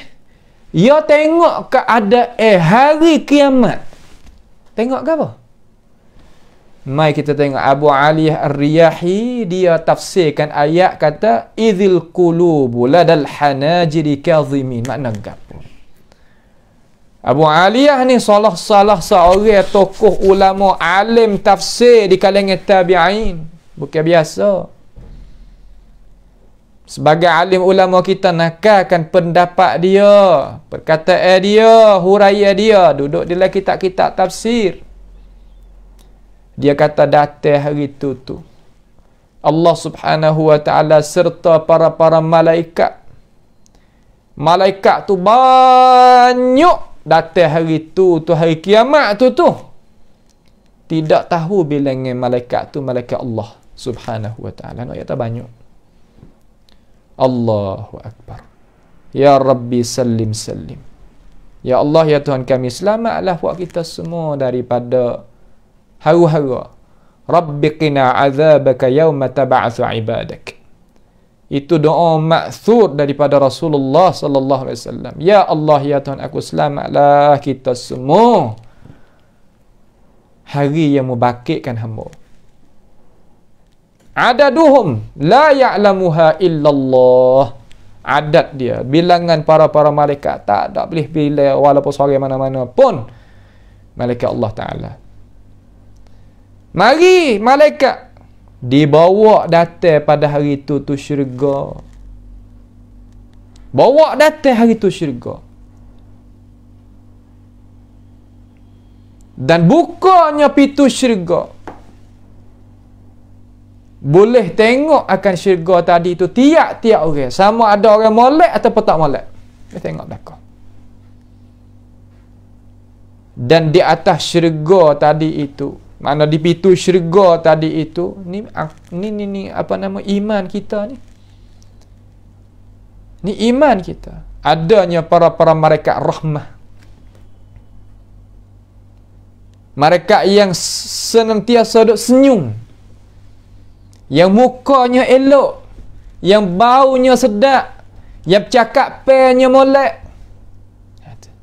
ya tengok keadaan eh, hari kiamat. Tengok ke apa? Mai kita tengok Abu Ali Ar-Riyahi dia tafsirkan ayat kata idzil qulubu ladal hanajiri kadhimin makna gapo. Abu Aliyah ni salah-salah seorang tokoh ulama alim tafsir di kalangan tabi'in. Bukan biasa. Sebagai alim ulama kita nakalkan pendapat dia, perkataan dia, huraian dia duduk di dalam kitab-kitab tafsir. Dia kata datang hari itu tu. Allah subhanahu wa ta'ala serta para-para malaikat. Malaikat tu banyak datang hari itu tu, hari kiamat tu tu. Tidak tahu bilangan malaikat tu, malaikat Allah subhanahu wa ta'ala. Nak kata banyak. Allahu Akbar. Ya Rabbi salim salim. Ya Allah ya Tuhan kami selamatlah buat kita semua daripada hawa-hawa rabbi qina azabaka yawma tab'atsu ibadak itu doa maksud daripada Rasulullah sallallahu alaihi wasallam ya Allah ya Tuhan aku selamatlah kita semua hari yang membakitkan hamba adaduhum la ya'lamuha illallah adat dia bilangan para-para malaikat tak ada boleh bila walaupun seorang mana-mana pun malaikat Allah taala Mari malaikat dibawa datang pada hari itu tu syurga. Bawa datang hari itu syurga. Dan bukanya pintu syurga. Boleh tengok akan syurga tadi itu tiap-tiap orang. Sama ada orang molek atau tak molek. Dia tengok belakang. Dan di atas syurga tadi itu mana di pintu syurga tadi itu ni, ah, ni ni ni apa nama iman kita ni ni iman kita adanya para-para mereka rahmah mereka yang senantiasa duk senyum yang mukanya elok yang baunya sedap yang cakap pernya molek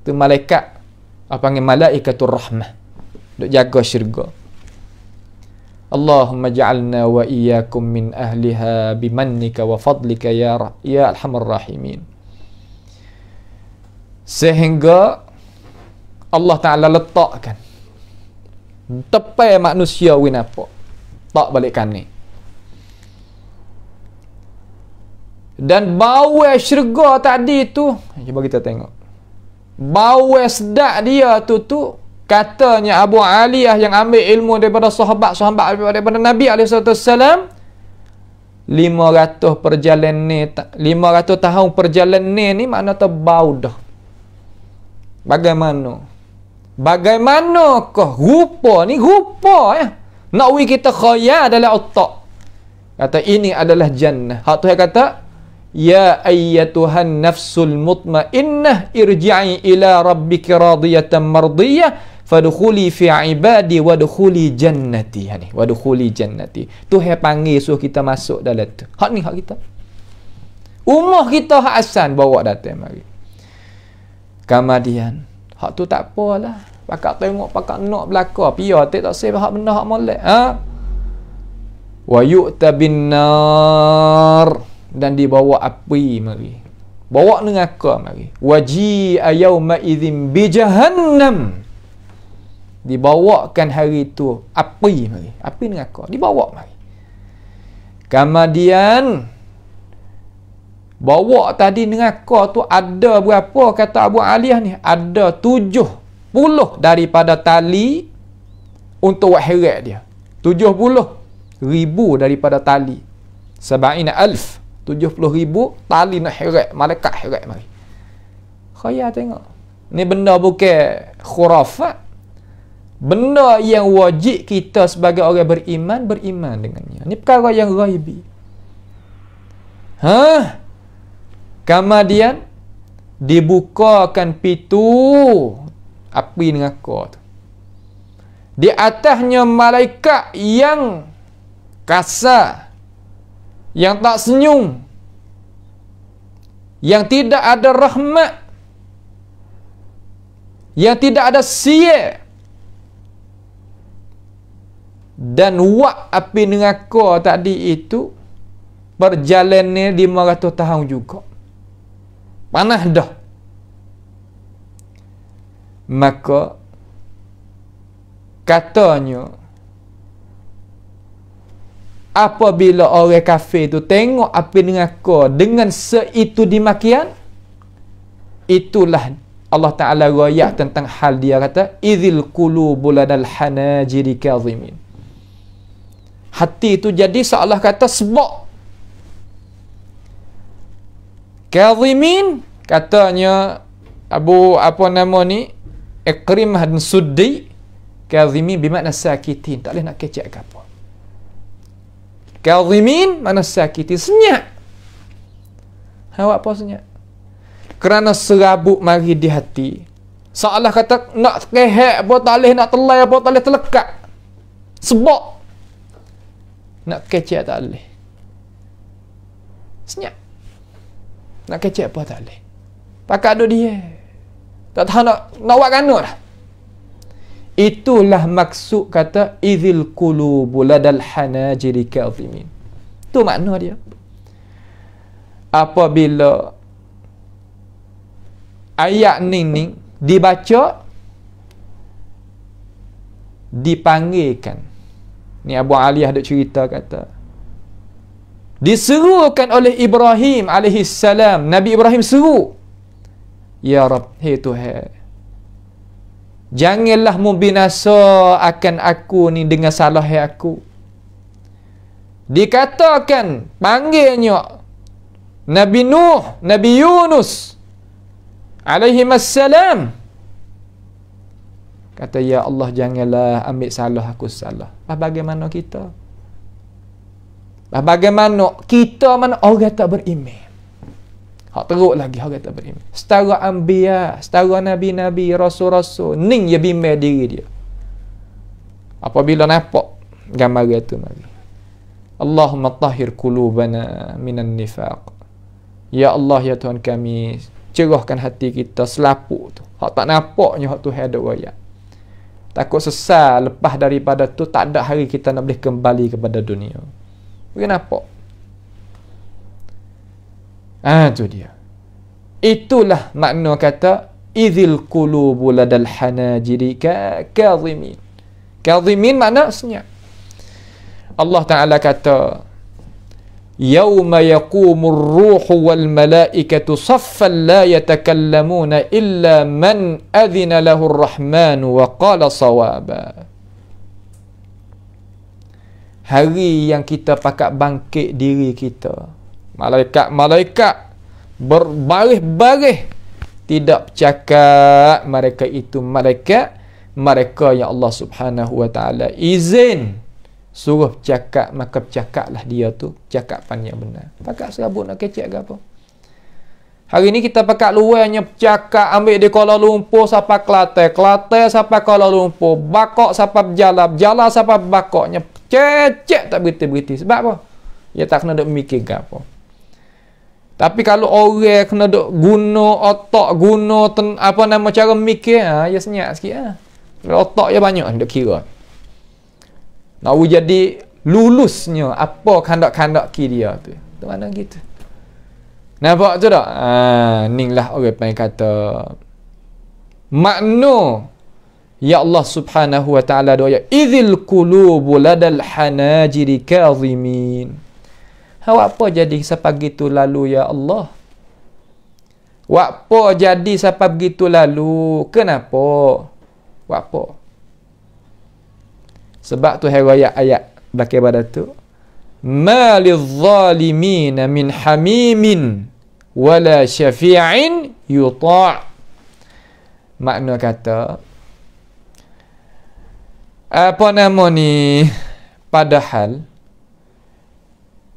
itu ha, malaikat apa panggil malaikatur rahmah duk jaga syurga اللهم اجعلنا وإياكم من أهلها بمنك وفضلك ya ya أرحم الراحمين sehingga Allah Ta'ala letakkan tepai manusia winapa tak balikkan ni dan bau syurga tadi tu cuba kita tengok bau sedak dia tu tu katanya Abu Aliyah yang ambil ilmu daripada sahabat sahabat daripada Nabi SAW 500 perjalanan 500 tahun perjalanan ni makna terbau dah bagaimana bagaimanakah rupa ni rupa ya nak wui kita khayal dalam otak kata ini adalah jannah hak Tuhan kata Ya ayyatuhan nafsul mutmainnah irji'i ila rabbiki radiyatan mardiyah fadkhuli fi ibadi wadkhuli jannati ha ni wadkhuli jannati tu hai panggil suruh kita masuk dalam tu hak ni hak kita umur kita hak asan bawa datang mari kemudian hak tu tak apalah pakak tengok pakak nak belaka pia tak tak sebab hak benda hak molek ha wa yu'ta bin nar dan dibawa api mari bawa neraka mari waji yauma idzin bi jahannam dibawakan hari tu api mari api dengan kau dibawa mari kemudian bawa tadi dengan kau tu ada berapa kata Abu Aliyah ni ada tujuh puluh daripada tali untuk wahirat dia tujuh puluh ribu daripada tali sebab sebaik alf tujuh puluh ribu tali nak hirat malaikat hirat mari khaya tengok ni benda bukan khurafat benda yang wajib kita sebagai orang beriman beriman dengannya ini perkara yang ghaibi ha kemudian dibukakan pintu api neraka tu di atasnya malaikat yang kasar yang tak senyum yang tidak ada rahmat yang tidak ada siap dan wak api neraka tadi itu berjalannya 500 tahun juga panah dah maka katanya apabila orang kafir itu tengok api neraka dengan seitu dimakian itulah Allah Ta'ala rayak tentang hal dia kata izil kulubuladal hanajiri kazimin hati itu jadi seolah kata sebab Kazimin katanya Abu apa nama ni Ikrim dan Suddi Kazimin bermakna sakitin tak boleh nak kecek ke apa Kazimin mana sakitin senyap Hawa apa senyap kerana serabut mari di hati seolah kata nak kehek apa tak boleh nak telai apa tak boleh terlekat sebab nak kecek tak boleh. Senyap. Nak kecek apa tak boleh. Pakat ada dia. Tak tahu nak, nak buat kena lah. Itulah maksud kata izil qulubu ladal hanajiri kafimin. Tu makna dia. Apabila ayat ni ni dibaca dipanggilkan Ni Abu Ali ada cerita kata. Diserukan oleh Ibrahim alaihi salam. Nabi Ibrahim seru. Ya Rab, hey Tuhan. Janganlah mu binasa akan aku ni dengan salah aku. Dikatakan panggilnya Nabi Nuh, Nabi Yunus alaihi salam. Kata, Ya Allah janganlah ambil salah aku salah. Lah bagaimana kita? Lah bagaimana kita mana orang tak beriman? Hak teruk lagi orang tak beriman. Setara ambiya, setara nabi-nabi, rasul-rasul. Ning ya bimbing diri dia. Apabila nampak gambar itu mari. Allahumma tahhir qulubana minan nifaq. Ya Allah ya Tuhan kami, cerahkan hati kita selaput tu. Hak tak nampaknya hak Tuhan ada wayat. Takut sesal lepas daripada tu tak ada hari kita nak boleh kembali kepada dunia. Kenapa? Ah tu dia. Itulah makna kata idzil qulubu ladal hanajiri ka kadhimin. Kadhimin makna senyap. Allah Taala kata يوم wal malaikatu والملائكة صفا لا illa man من أذن له wa qala صوابا Hari yang kita pakat bangkit diri kita Malaikat-malaikat Berbaris-baris Tidak bercakap mereka itu malaikat Mereka yang Allah subhanahu wa ta'ala izin suruh cakap maka cakaplah dia tu cakapan yang benar pakat serabut nak kecek ke apa hari ni kita pakat luarnya cakap ambil di Kuala Lumpur siapa Kelantan Kelantan siapa Kuala Lumpur bakok siapa berjalan jalan siapa bakoknya cecek tak berhenti-berhenti sebab apa dia tak kena duk mikir ke apa tapi kalau orang kena duk guna otak guna ten, apa nama cara mikir ha, dia senyap sikit ha. otak dia banyak dia kira nak jadi lulusnya apa kandak-kandak ki dia tu. Tu mana gitu. Nampak tu tak? Ha, lah. orang pandai kata makna Ya Allah Subhanahu wa taala doa idzil qulubu ladal hanajiri kadhimin. Ha apa jadi sampai begitu lalu ya Allah? apa jadi sampai begitu lalu? Kenapa? Wapo? apa? Sebab tu hari raya ayat belakang pada tu. Ma Zalimin min hamimin wala syafi'in yuta' Makna kata apa nama ni padahal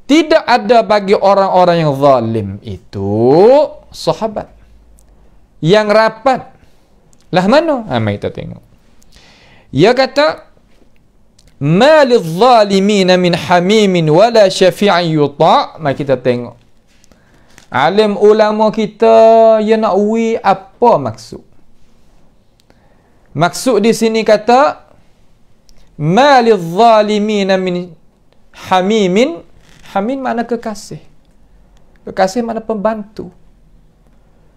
tidak ada bagi orang-orang yang zalim itu sahabat yang rapat lah mana ha, kita tengok dia kata Ma lizzalimina min hamimin wala syafi'in yuta' Mari kita tengok Alim ulama kita Ya nak ui apa maksud Maksud di sini kata Ma lizzalimina min hamimin Hamim makna kekasih Kekasih makna pembantu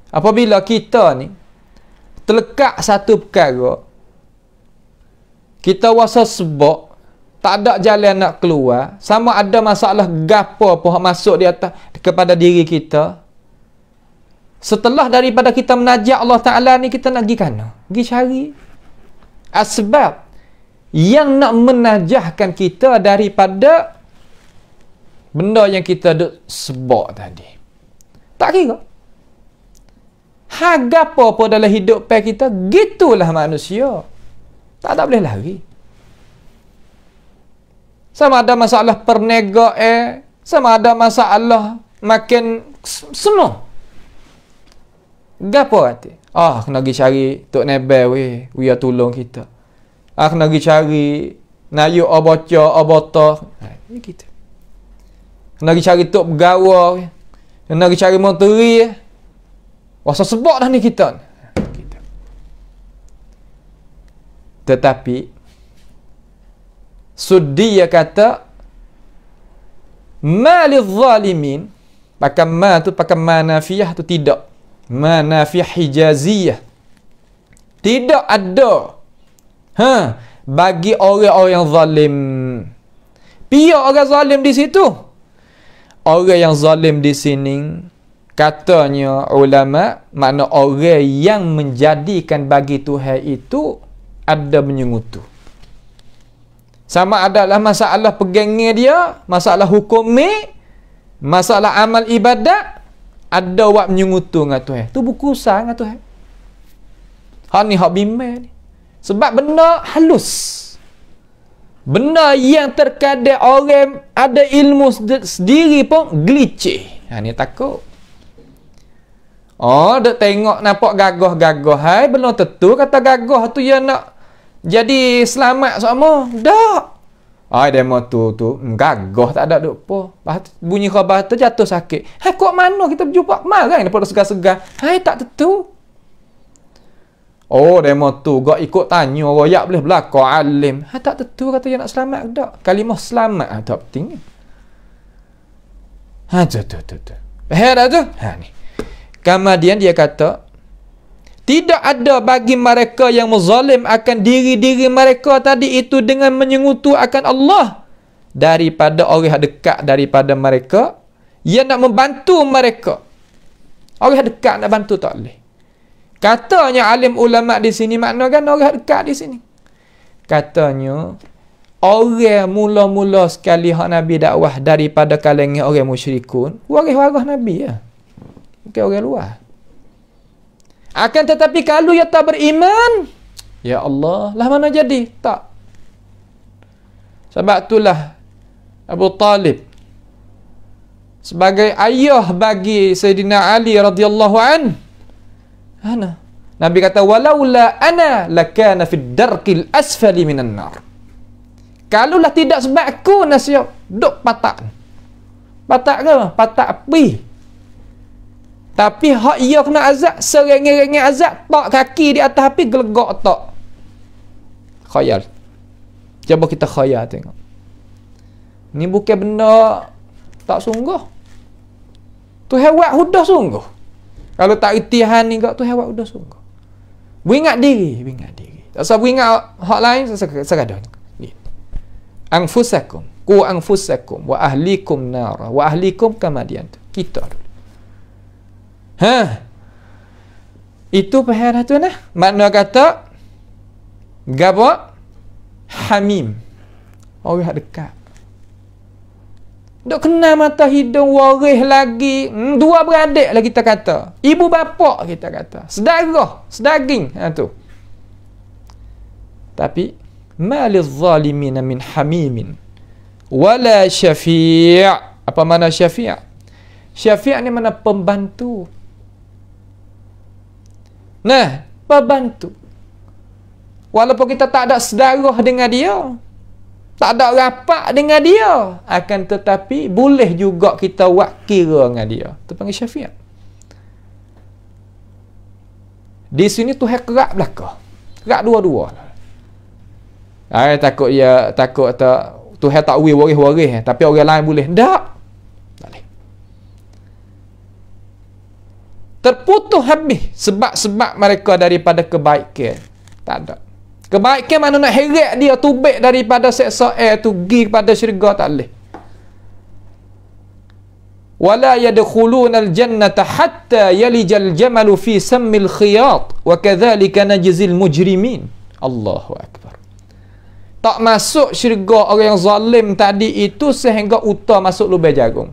Apabila kita ni Terlekat satu perkara Kita wasa sebab tak ada jalan nak keluar sama ada masalah gapo pun hak masuk di atas kepada diri kita setelah daripada kita menajak Allah Taala ni kita nak pergi kana pergi cari asbab yang nak menajahkan kita daripada benda yang kita duk sebut tadi tak kira harga apa dalam hidup pe kita gitulah manusia tak ada boleh lari sama ada masalah eh, sama ada masalah makin semua. Gapo hati? Ah, oh, kena pergi cari Tok Nebel we, we are ya tolong kita. Ah, kena pergi cari Nayu Obocho Oboto. Ini ha, kita. Kena pergi cari Tok Gawa. Kena pergi cari menteri. Eh. Wasa sebab dah ni kita. Ha, Tetapi Sudi ya kata ma lizzalimin pakai ma tu pakai ma nafiyah tu tidak ma nafiyah hijaziyah tidak ada ha bagi orang-orang yang zalim pihak orang zalim di situ orang yang zalim di sini katanya ulama makna orang yang menjadikan bagi Tuhan itu ada menyengutu sama adalah masalah pegangnya dia, masalah hukum me, masalah amal ibadat, ada wak menyungutu dengan lah eh, Itu buku usaha dengan Tuhan. Hal ni hak bimbang ni. Sebab benda halus. Benda yang terkadang orang ada ilmu sendiri pun glitchy. Ha ni takut. Oh, dia tengok nampak gagah-gagah. Hai, belum tentu kata gagah tu yang nak jadi selamat semua. Dak. Ai demo tu tu hmm, gagah tak ada duk apa. Lepas bunyi khabar tu jatuh sakit. Hai kok mana kita berjumpa kemarin kan? depa segar-segar. Hai tak tentu. Oh demo tu gak ikut tanya orang yak boleh belaka alim. Hai tak tentu kata yang nak selamat dak. Kalimah selamat ah tak penting. Ha tu tu tu tu. Eh dah tu. Ha ni. Kemudian dia kata, tidak ada bagi mereka yang muzalim akan diri-diri mereka tadi itu dengan menyengutu akan Allah. Daripada orang dekat daripada mereka yang nak membantu mereka. Orang dekat nak bantu tak boleh. Katanya alim ulama di sini makna kan orang dekat di sini. Katanya orang mula-mula sekali hak Nabi dakwah daripada kalangan orang musyrikun, waris-waris Nabi ya. Bukan orang luar. Akan tetapi kalau ia tak beriman, ya Allah, lah mana jadi? Tak. Sebab itulah Abu Talib sebagai ayah bagi Sayyidina Ali radhiyallahu an. Ana. Nabi kata walaula ana lakana fid darqil asfali minan nar. Kalaulah tidak sebab aku nasihat duk patak. Patak ke? Patak api. Tapi hak ia kena azab, serengi-rengi azab, tak kaki di atas api, gelegak tak. Khayal. Cuba kita khayal tengok. Ni bukan benda tak sungguh. Tu hewat hudah sungguh. Kalau tak itihan ni kak, tu hewat hudah sungguh. Beringat diri, beringat diri. Tak usah beringat hak lain, sekadar. Ni. Angfusakum. Ku angfusakum. Wa ahlikum nara. Wa ahlikum kamadian tu. Kita dulu. Ha. Itu perhara tu nah. Eh? Makna kata gapo? Hamim. Oh, dekat. Dok kena mata hidung waris lagi. Hmm, dua beradik lagi kita kata. Ibu bapa kita kata. Sedara, sedaging. Ha tu. Tapi maliz zalimina min hamimin wala syafi'. Apa mana syafi'? Syafi'an ni mana pembantu, Nah, pembantu. Walaupun kita tak ada sedarah dengan dia, tak ada rapat dengan dia, akan tetapi boleh juga kita wakil dengan dia. Itu panggil syafiat. Di sini tu hak kerap belaka. Kerap dua-dua. Ai takut dia ya, takut tak Tuhan tak wih waris-waris eh. tapi orang lain boleh. Tak. terputus habis sebab-sebab mereka daripada kebaikan tak ada kebaikan mana nak heret dia tubik daripada seksa air tu pergi kepada syurga tak boleh wala yadkhuluna aljannata hatta yalijal jamalu fi sammil khiyat wa kadzalika najzil mujrimin Allahu akbar tak masuk syurga orang yang zalim tadi itu sehingga uta masuk lubang jagung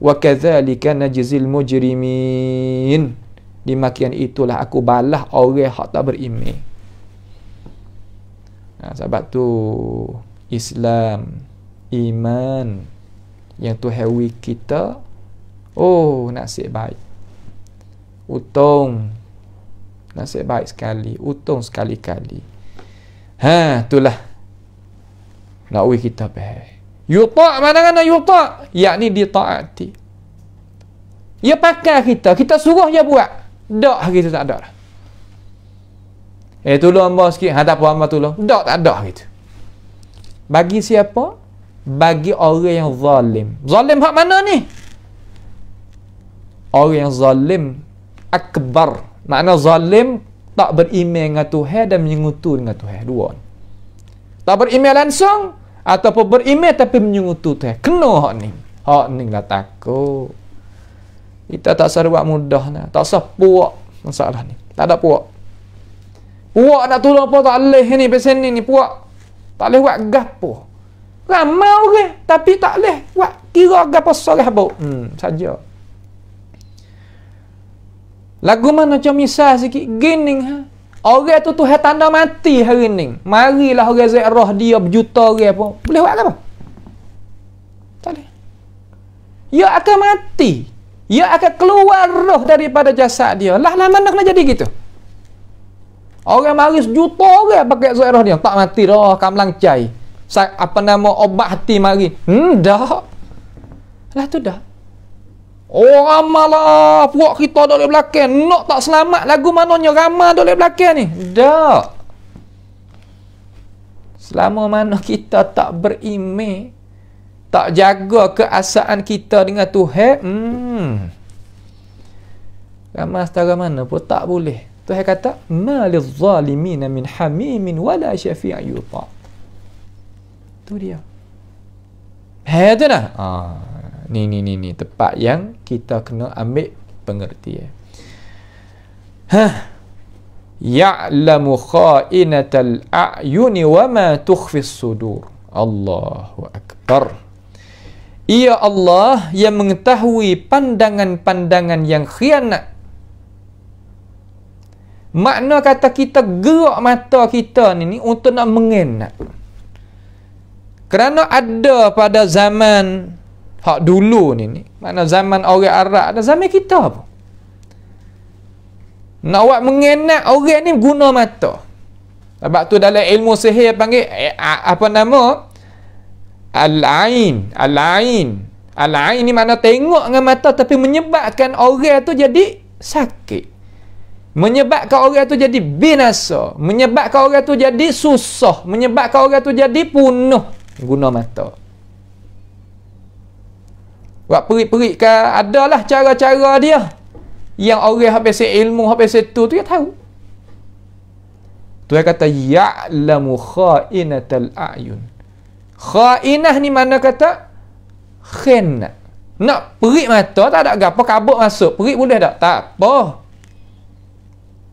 wa kadzalika najzil mujrimin demikian itulah aku balah orang hak tak beriman nah, ha, sebab tu Islam iman yang tu hewi kita oh nasib baik utung nasib baik sekali utung sekali-kali ha itulah nak we kita baik Yuta' mana kena yuta' Yang ni taati. Ya pakai kita Kita suruh dia buat Tak gitu tak ada lah Eh tolong hamba sikit Ha tak apa hamba tolong Tak tak ada gitu Bagi siapa? Bagi orang yang zalim Zalim hak mana ni? Orang yang zalim Akbar Makna zalim Tak beriman dengan Tuhan Dan menyengutu dengan Tuhan Dua Tak beriman langsung atau ataupun beriman tapi menyungutu tu kena hak ni hak ni lah takut kita tak usah buat mudah nah. tak usah puak masalah ni tak ada puak puak nak tolong apa tak boleh ni pasal ni ni puak tak boleh buat gapo ramai orang tapi tak boleh buat kira gapo sorah bau hmm saja lagu mana macam misal sikit gini ha Orang tu Tuhan tanda mati hari ni. Marilah orang zairah dia berjuta orang pun. Boleh buat apa? Tak boleh. Ia akan mati. ya akan keluar roh daripada jasad dia. Lah lah mana kena jadi gitu? Orang mari sejuta orang pakai zairah dia. Tak mati dah. Kamlang cai. Apa nama obat hati mari. Hmm, dah. Lah tu dah. Oh malah puak kita dolek belakang. Nak tak selamat lagu mananya ramah dolek belakang ni? Tak. Selama mana kita tak berime, tak jaga keasaan kita dengan Tuhan, hmm. Ramah setara mana pun tak boleh. Tuhan kata, Ma zalimina min hamimin wala syafi'i yuta. Tu dia. Hei tu dah. Haa. Ah ni ni ni ni tempat yang kita kena ambil pengertian eh. ha ya'lamu kha'inatal a'yuni wa ma tukhfi sudur Allahu akbar ia Allah yang mengetahui pandangan-pandangan yang khianat makna kata kita gerak mata kita ni, ni untuk nak mengenak. kerana ada pada zaman Hak dulu ni ni. Mana zaman orang Arab ada zaman kita pun. Nak buat mengenak orang ni guna mata. Sebab tu dalam ilmu sihir panggil eh, apa nama? Al-ain, al-ain. Al-ain ni mana tengok dengan mata tapi menyebabkan orang tu jadi sakit. Menyebabkan orang tu jadi binasa, menyebabkan orang tu jadi susah, menyebabkan orang tu jadi punuh guna mata buat perit-perit kan adalah cara-cara dia yang orang habis ilmu habis itu tu dia tahu tu dia kata ya ya'lamu kha'inatal a'yun kha'inah ni mana kata khena nak perit mata tak ada apa kabut masuk perit boleh tak tak apa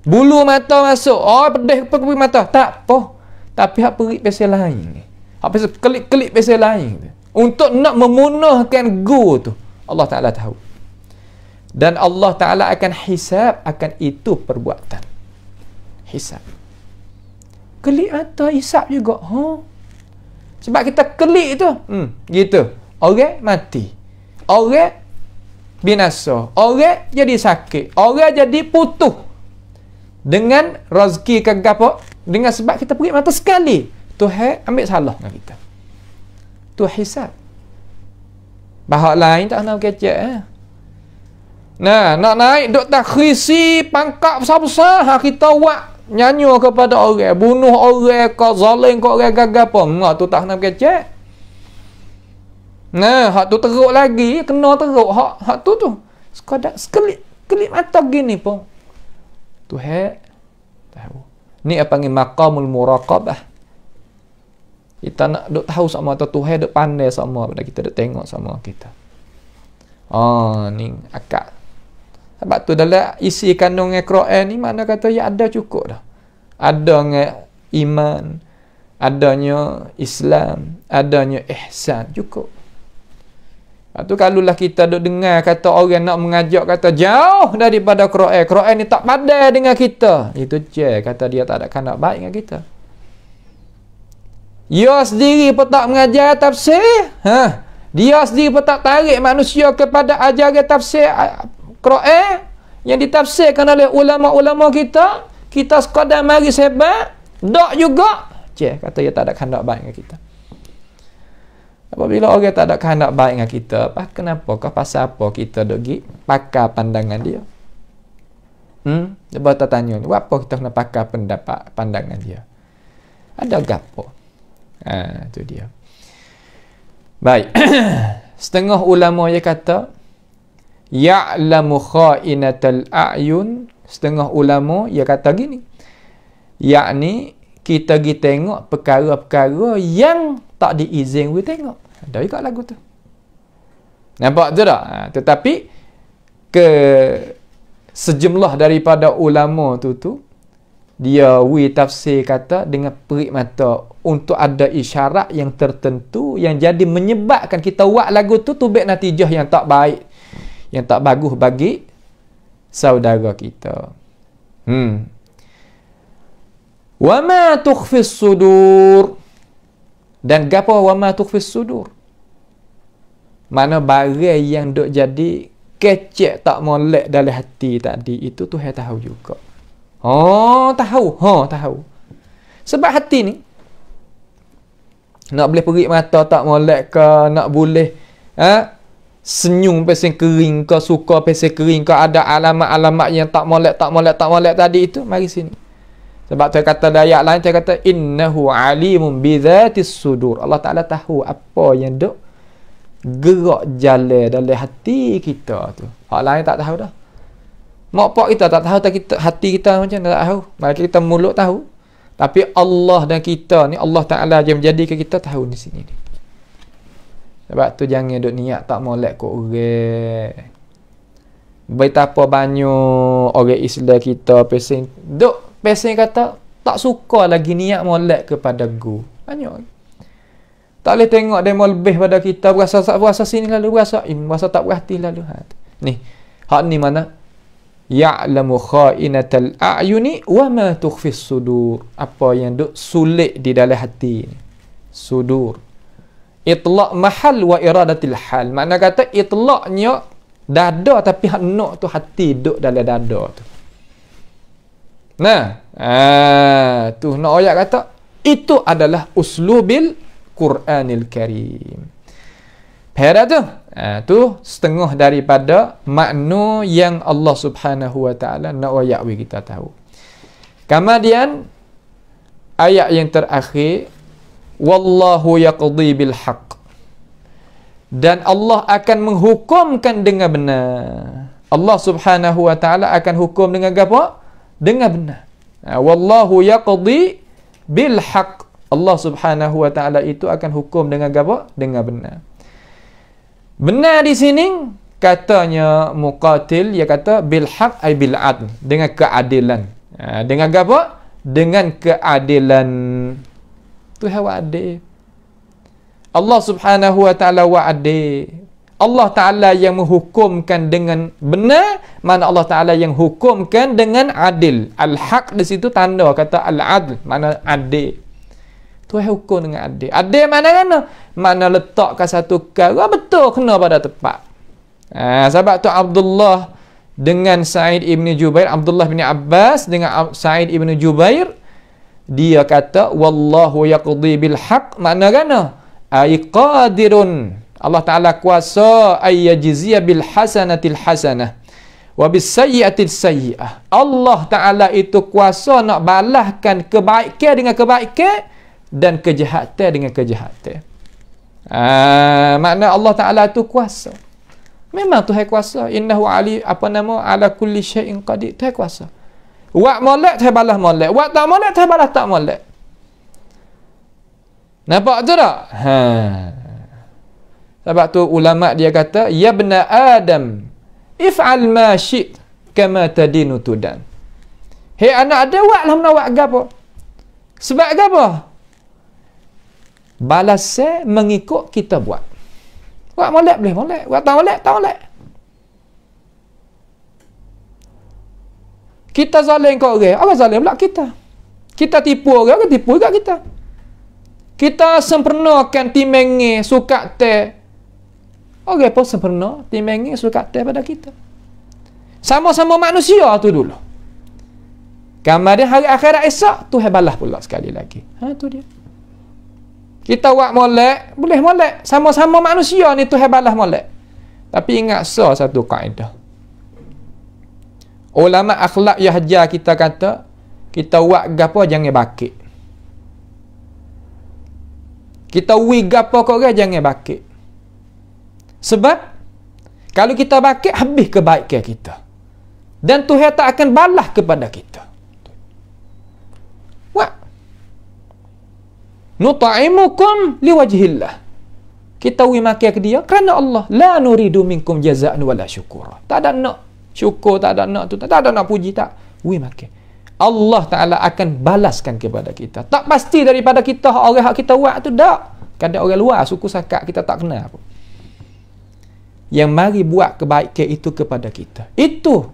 bulu mata masuk oh pedih ke perit mata tak apa tapi hak perit pasal lain hak pasal kelip-kelip pasal lain tu untuk nak memunahkan go tu Allah Ta'ala tahu dan Allah Ta'ala akan hisap akan itu perbuatan hisap klik atau hisap juga huh? Ha? sebab kita klik tu hmm, gitu orang mati orang binasa orang jadi sakit orang jadi putuh dengan rezeki kegapa dengan sebab kita pergi mata sekali tu Tuhan ambil salah dengan kita tu hisap bahak lain tak nak kecek eh nah nak naik dok tak khisi pangkak besar-besar ha kita wak nyanyi kepada orang bunuh orang kau zalim kau orang gagal apa ngak tu tak nak kecek nah hak tu teruk lagi kena teruk hak hak tu tu sekadar sekelip kelip mata gini pun tu hek tahu ni apa panggil maqamul muraqabah kita nak duk tahu sama atau Tuhan duk pandai sama pada kita duk tengok sama kita oh ni akak sebab tu dalam isi kandungan Quran ni mana kata ya ada cukup dah ada dengan iman adanya Islam adanya ihsan cukup Lepas tu kalulah kita duk dengar kata orang nak mengajak kata jauh daripada Quran. Quran ni tak padan dengan kita. Itu je kata dia tak ada kandang baik dengan kita. Dia sendiri pun tak mengajar tafsir. Ha? Dia sendiri pun tak tarik manusia kepada ajaran tafsir Quran yang ditafsirkan oleh ulama-ulama kita. Kita sekadar mari sebab. Tak juga. Cik, kata dia tak ada kehendak baik dengan kita. Apabila orang tak ada kehendak baik dengan kita, apa kenapa kau pasal apa kita dok gi pakar pandangan dia? Hmm, dia tanya, apa kita kena pakar pendapat pandangan dia? Ada gapo? Ha, tu dia. Baik. Setengah ulama dia kata, Ya'lamu kha'inatal a'yun. Setengah ulama dia kata gini. Yakni, kita pergi tengok perkara-perkara yang tak diizinkan kita tengok. Ada juga lagu tu. Nampak tu tak? Ha, tetapi, ke sejumlah daripada ulama tu tu, dia wi tafsir kata dengan perik mata untuk ada isyarat yang tertentu yang jadi menyebabkan kita buat lagu tu tu baik natijah yang tak baik yang tak bagus bagi saudara kita hmm wa ma tukhfi sudur dan gapo wa ma tukhfi sudur mana barang yang dok jadi kecek tak molek dalam hati tadi itu tu tahu juga oh tahu ha tahu sebab hati ni nak boleh perik mata tak molek ke, nak boleh eh? senyum pesen kering ke, suka pasal kering ke, ada alamat-alamat yang tak molek, tak molek, tak molek tadi itu, mari sini. Sebab saya kata dari ayat lain, saya kata, Innahu alimun bidhatis sudur. Allah Ta'ala tahu apa yang duk gerak jala dalam hati kita tu. Hak lain tak tahu dah. Mak pak kita tak tahu tak kita hati kita macam tak tahu. Mak kita mulut tahu. Tapi Allah dan kita ni Allah Taala je menjadikan kita tahu di sini ni. Sebab tu jangan duk niat tak molek kok. orang. Betapa banyak orang Islam kita pesen dok pesen kata tak suka lagi niat molek kepada go. Banyak. Tak boleh tengok demo lebih pada kita berasa tak sini lalu berasa im berasa tak berhati lalu. Ha. Ni. Hak ni mana? ya'lamu kha'inatal a'yuni wa ma tukhfi sudur apa yang duk sulit di dalam hati sudur itlaq mahal wa iradatil hal makna kata itlaqnya dada tapi nak tu hati duk dalam dada tu nah ah tu nak ayat kata itu adalah uslubil Quranil Karim Perada tu Ah, tu setengah daripada makna yang Allah Subhanahu Wa Taala nak wayakwi kita tahu. Kemudian ayat yang terakhir wallahu yaqdi bil haqq. Dan Allah akan menghukumkan dengan benar. Allah Subhanahu Wa Taala akan hukum dengan apa? Dengan benar. Ah, wallahu yaqdi bil haqq. Allah Subhanahu Wa Taala itu akan hukum dengan apa? Dengan benar. Benar di sini katanya muqatil ya kata bil haq ai bil adl dengan keadilan. Ha, dengan apa? Dengan keadilan. Tu hawa adil. Allah Subhanahu wa taala wa Allah Ta'ala yang menghukumkan dengan benar Mana Allah Ta'ala yang hukumkan dengan adil Al-haq di situ tanda kata al-adl Mana adil Tuhan hukum dengan adil. Adil mana mana? Mana letakkan satu kau betul kena pada tempat. Ha, sahabat tu Abdullah dengan Said Ibn Jubair, Abdullah bin Abbas dengan Said Ibn Jubair dia kata wallahu yaqdi bil haq mana gana ai Allah taala kuasa ayyajizia yajziya bil hasanatil hasanah wa bis sayyiatil sayyiah Allah taala itu kuasa nak balahkan kebaikan dengan kebaikan dan kejahatan dengan kejahatan. Uh, makna Allah Taala tu kuasa. Memang Tuhan kuasa. Innahu ali apa nama ala kulli syai'in qadir. Tuhan kuasa. Wa malak tuhai balah malak. Wa tak malak tuhai balah tak malak. Nampak tu tak? Ha. Sebab tu ulama dia kata, Ya bena Adam, if'al ma syi't kama tadinu tudan. Hei anak ada, wak lah menawak gapa. Sebab gapo balasnya mengikut kita buat. Buat molek boleh molek. Buat tak molek, tak molek. Kita zalim kau orang. Apa zalim pula kita? Kita tipu orang, kita tipu juga kita. Kita sempurnakan timengi suka teh. Orang pun sempurna timengi suka teh pada kita. Sama-sama manusia tu dulu. Kemudian hari akhirat esok, tu balas pula sekali lagi. Ha, tu dia. Kita buat molek, boleh molek. Sama-sama manusia ni Tuhan balas molek. Tapi ingat so satu kaedah. Ulama akhlak Yahja kita kata, kita buat gapo jangan bakit. Kita wi gapo kok orang jangan bakit. Sebab kalau kita bakit habis kebaikan kita. Dan Tuhan tak akan balas kepada kita. nut'imukum liwajhillah. Kita wi makan ke dia kerana Allah. La nuridu minkum jazaan wala syukur. Tak ada nak syukur, tak ada nak tu, tak ada nak puji tak. Wi makan. Allah Taala akan balaskan kepada kita. Tak pasti daripada kita orang hak kita buat tu dak. Kadang orang luar suku sakak kita tak kenal apa. Yang mari buat kebaikan itu kepada kita. Itu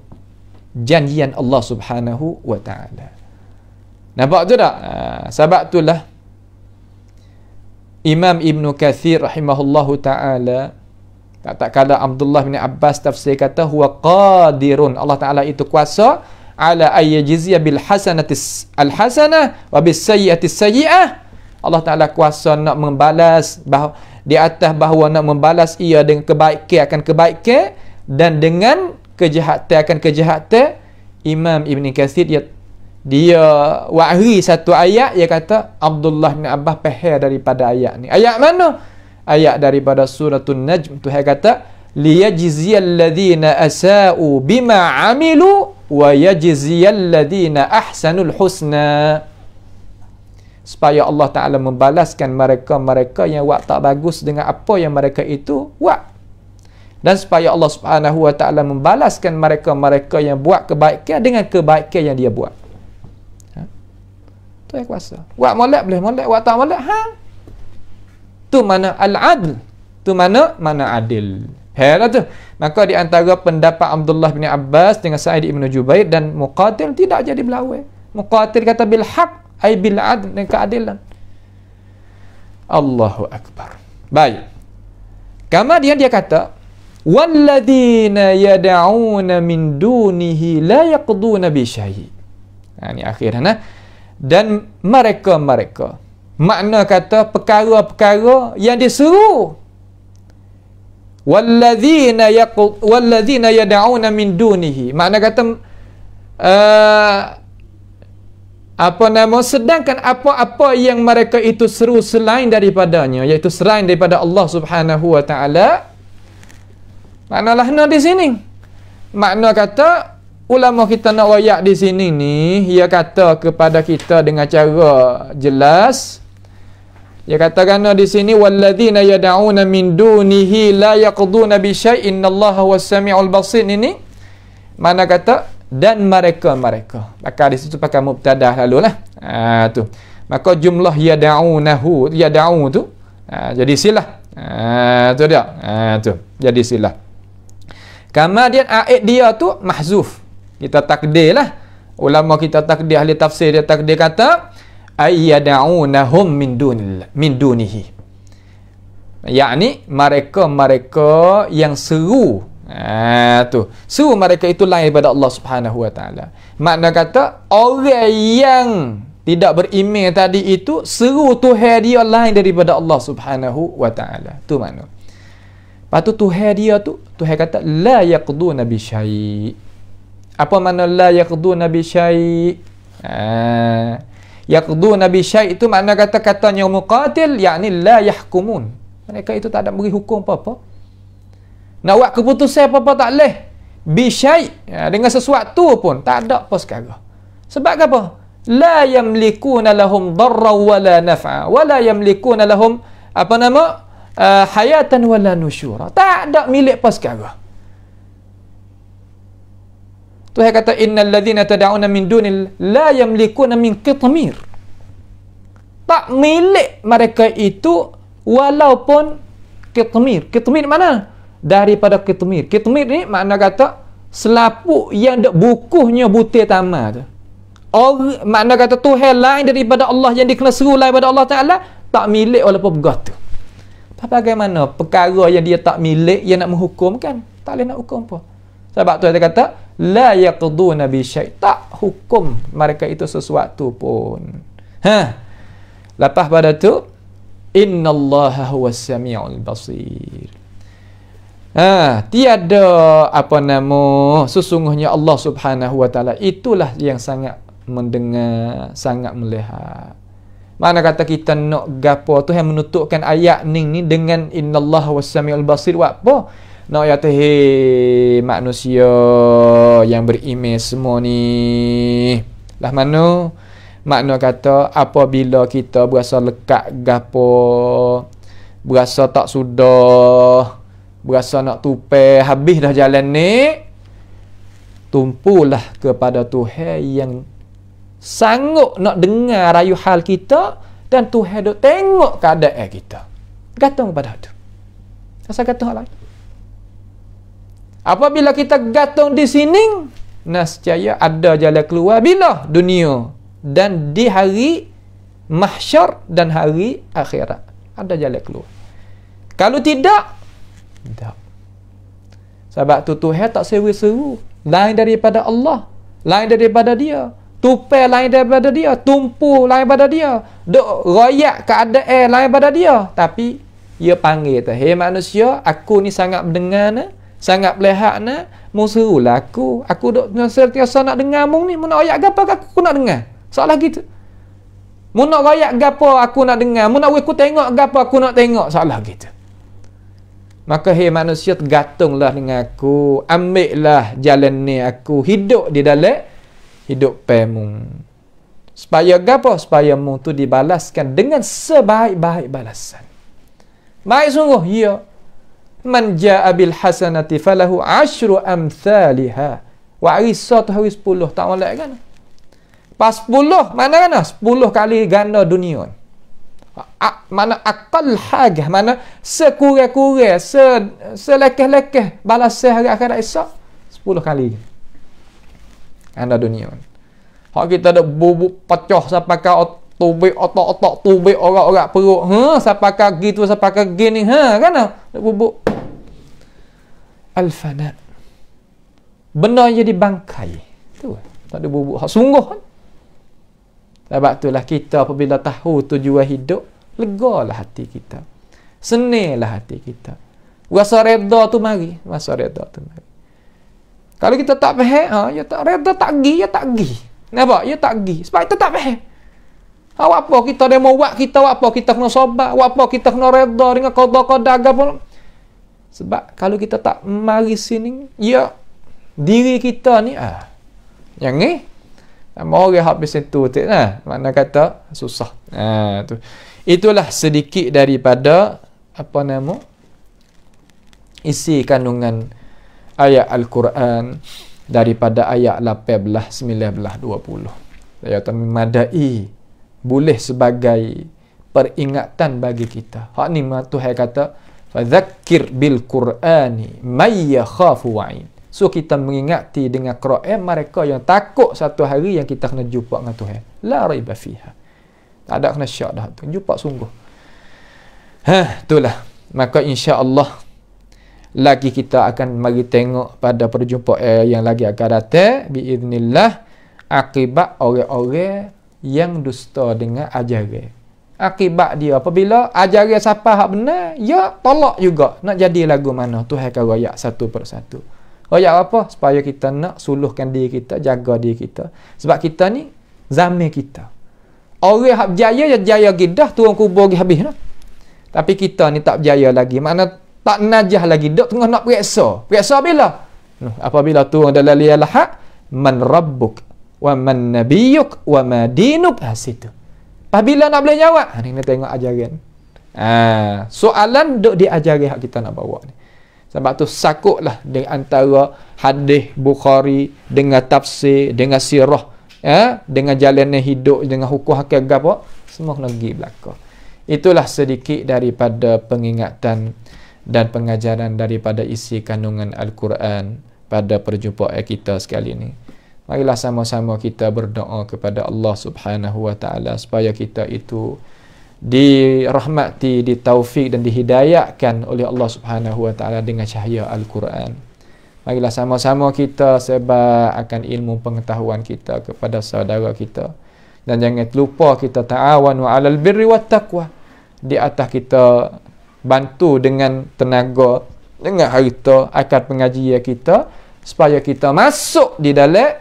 janjian Allah Subhanahu wa taala. Nampak tu tak? Ha, sebab itulah Imam Ibn Kathir rahimahullahu ta'ala tak tak kala Abdullah bin Abbas tafsir kata huwa qadirun Allah Taala itu kuasa ala ayyajiziya bil hasanati al hasanah wa bis sayyiati sayyi'ah Allah Taala kuasa nak membalas bahawa di atas bahawa nak membalas ia dengan kebaikan akan kebaikan dan dengan kejahatan akan kejahatan Imam Ibn Kathir dia dia wahri satu ayat yang kata Abdullah bin Abbas pahal daripada ayat ni. Ayat mana? Ayat daripada surah najm tu Dia kata liyajziyal ladina asa'u bima amilu wa yajziyal ladina ahsanul husna. Supaya Allah Ta'ala membalaskan mereka-mereka yang buat tak bagus dengan apa yang mereka itu buat. Dan supaya Allah Subhanahu Wa Ta'ala membalaskan mereka-mereka yang buat kebaikan dengan kebaikan yang dia buat tu yang kuasa buat molek boleh molek buat tak molek ha tu mana al-adl tu mana mana adil Hei lah tu. Maka di antara pendapat Abdullah bin Abbas dengan Sa'id bin Jubair dan Muqatil tidak jadi berlawai. Muqatil kata bil haq ay bil adl dan keadilan. Allahu Akbar. Baik. Kama dia dia kata, وَالَّذِينَ min مِنْ la لَا bi بِشَيْهِ Ini ha, akhirnya. Ha? Nah dan mereka-mereka. Makna kata perkara-perkara yang diseru. Walladzina yaqul walladzina yad'una min dunihi. Makna kata uh, apa nama sedangkan apa-apa yang mereka itu seru selain daripadanya iaitu selain daripada Allah Subhanahu wa taala. Maknalah di sini. Makna kata Ulama kita nak royak di sini ni, ia kata kepada kita dengan cara jelas. Dia katakan di sini walladzina yad'una min dunihi la yaqduna bi syai'in Allah was-sami'ul basir ini. Mana kata dan mereka-mereka. Maka di situ pakai mubtadah lalu lah. Ha, tu. Maka jumlah yad'unahu, yad'u tu. Ha, jadi silah. Ha, tu dia. Ha, tu. Jadi silah. Kemudian ayat dia tu mahzuf kita takdir lah ulama kita takdir ahli tafsir dia takdir kata ayyada'unahum min dunil min dunihi yakni mereka mereka yang seru ah tu seru mereka itu lain daripada Allah Subhanahu wa taala makna kata orang yang tidak beriman tadi itu seru tuhan dia lain daripada Allah Subhanahu wa taala tu makna patu tuhan dia tu tuhan kata la yaqduna bi syai' apa makna la yaqdu nabi syai' ah yaqdu nabi syai' itu makna kata katanya muqatil yakni la yahkumun mereka itu tak ada beri hukum apa-apa nak buat keputusan apa-apa tak leh bi syai' ya, dengan sesuatu pun tak ada apa sekarang sebab apa la yamlikuna lahum darra wala naf'a wala yamlikuna lahum apa nama uh, hayatan wala nushura tak ada milik apa sekarang Tuhan kata innal ladzina tad'una min dunil la yamlikuna min qitmir. Tak milik mereka itu walaupun qitmir. Qitmir mana? Daripada qitmir. Qitmir ni makna kata selapuk yang dak bukuhnya butir tamar tu. Or, makna kata Tuhan lain daripada Allah yang dikenal seru lain daripada Allah Ta'ala tak milik walaupun begah tu bagaimana perkara yang dia tak milik yang nak menghukum kan tak boleh nak hukum pun sebab tu dia kata la yaqduna bi syai tak hukum mereka itu sesuatu pun ha lepas pada tu innallaha huwas samiul basir ha tiada apa nama sesungguhnya Allah Subhanahu wa taala itulah yang sangat mendengar sangat melihat mana kata kita nak gapo tu yang menutupkan ayat ni ni dengan innallaha huwas samiul basir apa nak ya tahi manusia yang beriman semua ni. Lah mano? Makna kata apabila kita berasa lekat gapo, berasa tak sudah, berasa nak tupe habis dah jalan ni, tumpulah kepada Tuhan yang sanggup nak dengar rayu hal kita dan Tuhan dok tengok keadaan kita. Gantung kepada tu. Asal kata lain. Apabila kita gantung di sini, nascaya ada jalan keluar bila dunia dan di hari mahsyar dan hari akhirat. Ada jalan keluar. Kalau tidak, tidak. Sebab tu Tuhan tak seru-seru. Lain daripada Allah. Lain daripada dia. Tupai lain daripada dia. Tumpu lain daripada dia. Duk royak keadaan lain daripada dia. Tapi, ia panggil tu. Hei manusia, aku ni sangat mendengar ni. Eh? sangat belihat na mu suruhlah aku aku dok sentiasa nak dengar mu ni mu nak ayat gapo aku, aku nak dengar soal gitu. tu mu nak ayat gapo aku nak dengar mu nak aku tengok gapo aku nak tengok soal gitu. Maka maka hei manusia tergantunglah dengan aku ambillah jalan ni aku hidup di dalam hidup pemu supaya gapo supaya mu tu dibalaskan dengan sebaik-baik balasan baik sungguh ya yeah. Man ja'a bil hasanati falahu ashru amthaliha. Wa arisa tu hari 10 tak molek kan? Pas 10 mana kan? 10 ah, kali ganda dunia. A, mana akal hajah mana sekurang-kurang se selekeh-lekeh balas sehari akhirat esok sepuluh kali anda dunia Hak kita ada bubuk pecah siapa ot tubi otak-otak tubi orang-orang perut ha siapa ka gitu siapa ka gini ha kan ah, bubuk Al-fana. Benda yang dibangkai. Itu. Tak ada bubuk. Hak sungguh kan? Sebab itulah kita apabila tahu tujuan hidup, legalah hati kita. Senilah hati kita. Rasa reda tu mari. Rasa reda tu mari. Kalau kita tak faham, ha, ya tak reda tak gi, ya tak gi. Nampak? Ya tak gi. Sebab kita tak faham. Ha, apa kita demo buat kita apa kita kena sobat apa kita kena reda dengan qada qada agama sebab kalau kita tak mari sini, ya diri kita ni ah. Yang ni sama dia habis itu tak nah. Makna kata susah. Ha tu. Itulah sedikit daripada apa nama isi kandungan ayat al-Quran daripada ayat 18 19 20. Ayat memadai boleh sebagai peringatan bagi kita. Hak ni Tuhan kata Fadhakir bil Qur'ani maya yakhafu wa'in. So kita mengingati dengan Quran mereka yang takut satu hari yang kita kena jumpa dengan Tuhan. La raiba fiha. Tak ada kena syak dah Jumpa sungguh. Ha, itulah. Maka insya-Allah lagi kita akan mari tengok pada perjumpaan eh, yang lagi akan datang biiznillah akibat orang-orang yang dusta dengan ajaran akibat dia apabila ajaran siapa hak benar ya tolak juga nak jadi lagu mana Tuhan akan royak satu per satu royak apa supaya kita nak suluhkan diri kita jaga diri kita sebab kita ni zamir kita orang hak berjaya ya jaya gidah turun kubur gi habis nah. tapi kita ni tak berjaya lagi makna tak najah lagi dok tengah nak periksa periksa bila nah, apabila turun dalam liyal hak man rabbuk wa man nabiyuk wa ma dinuk ha, situ. Lepas bila nak boleh jawab? Ha, kena tengok ajaran. Ha, soalan duk diajari hak kita nak bawa ni. Sebab tu sakutlah di antara hadis Bukhari dengan tafsir, dengan sirah. Ya, dengan jalan hidup, dengan hukum hakil apa. Semua kena pergi belakang. Itulah sedikit daripada pengingatan dan pengajaran daripada isi kandungan Al-Quran pada perjumpaan kita sekali ini. Marilah sama-sama kita berdoa kepada Allah Subhanahu Wa Taala supaya kita itu dirahmati, ditaufik dan dihidayahkan oleh Allah Subhanahu Wa Taala dengan cahaya Al-Quran. Marilah sama-sama kita sebar akan ilmu pengetahuan kita kepada saudara kita. Dan jangan lupa kita ta'awanu alal birri wa taqwa. Di atas kita bantu dengan tenaga, dengan harta, akad pengajian kita supaya kita masuk di dalam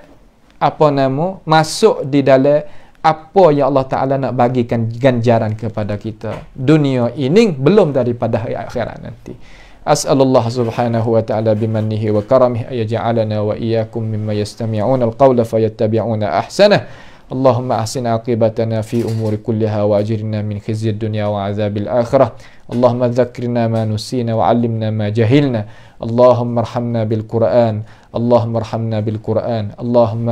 apa nama masuk di dalam apa yang Allah Ta'ala nak bagikan ganjaran kepada kita dunia ini belum daripada hari akhirat nanti أسأل الله سبحانه وتعالى بمنه وكرمه أن يجعلنا وإياكم مما يستمعون القول فيتبعون أحسنه اللهم أحسن عاقبتنا في أمور كلها وأجرنا من خزي الدنيا وعذاب الآخرة اللهم ذكرنا ما نسينا وعلمنا ما جهلنا اللهم ارحمنا بالقرآن اللهم ارحمنا بالقرآن اللهم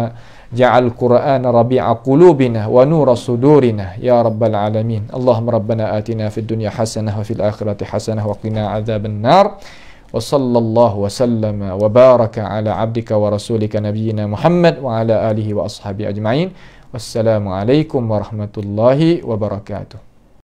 جعل القرآن ربيع قلوبنا ونور صدورنا يا رب العالمين اللهم ربنا آتنا في الدنيا حسنة وفي الآخرة حسنة وقنا عذاب النار وصلى الله وسلم وبارك على عبدك ورسولك نبينا محمد وعلى آله وأصحابه أجمعين والسلام عليكم ورحمة الله وبركاته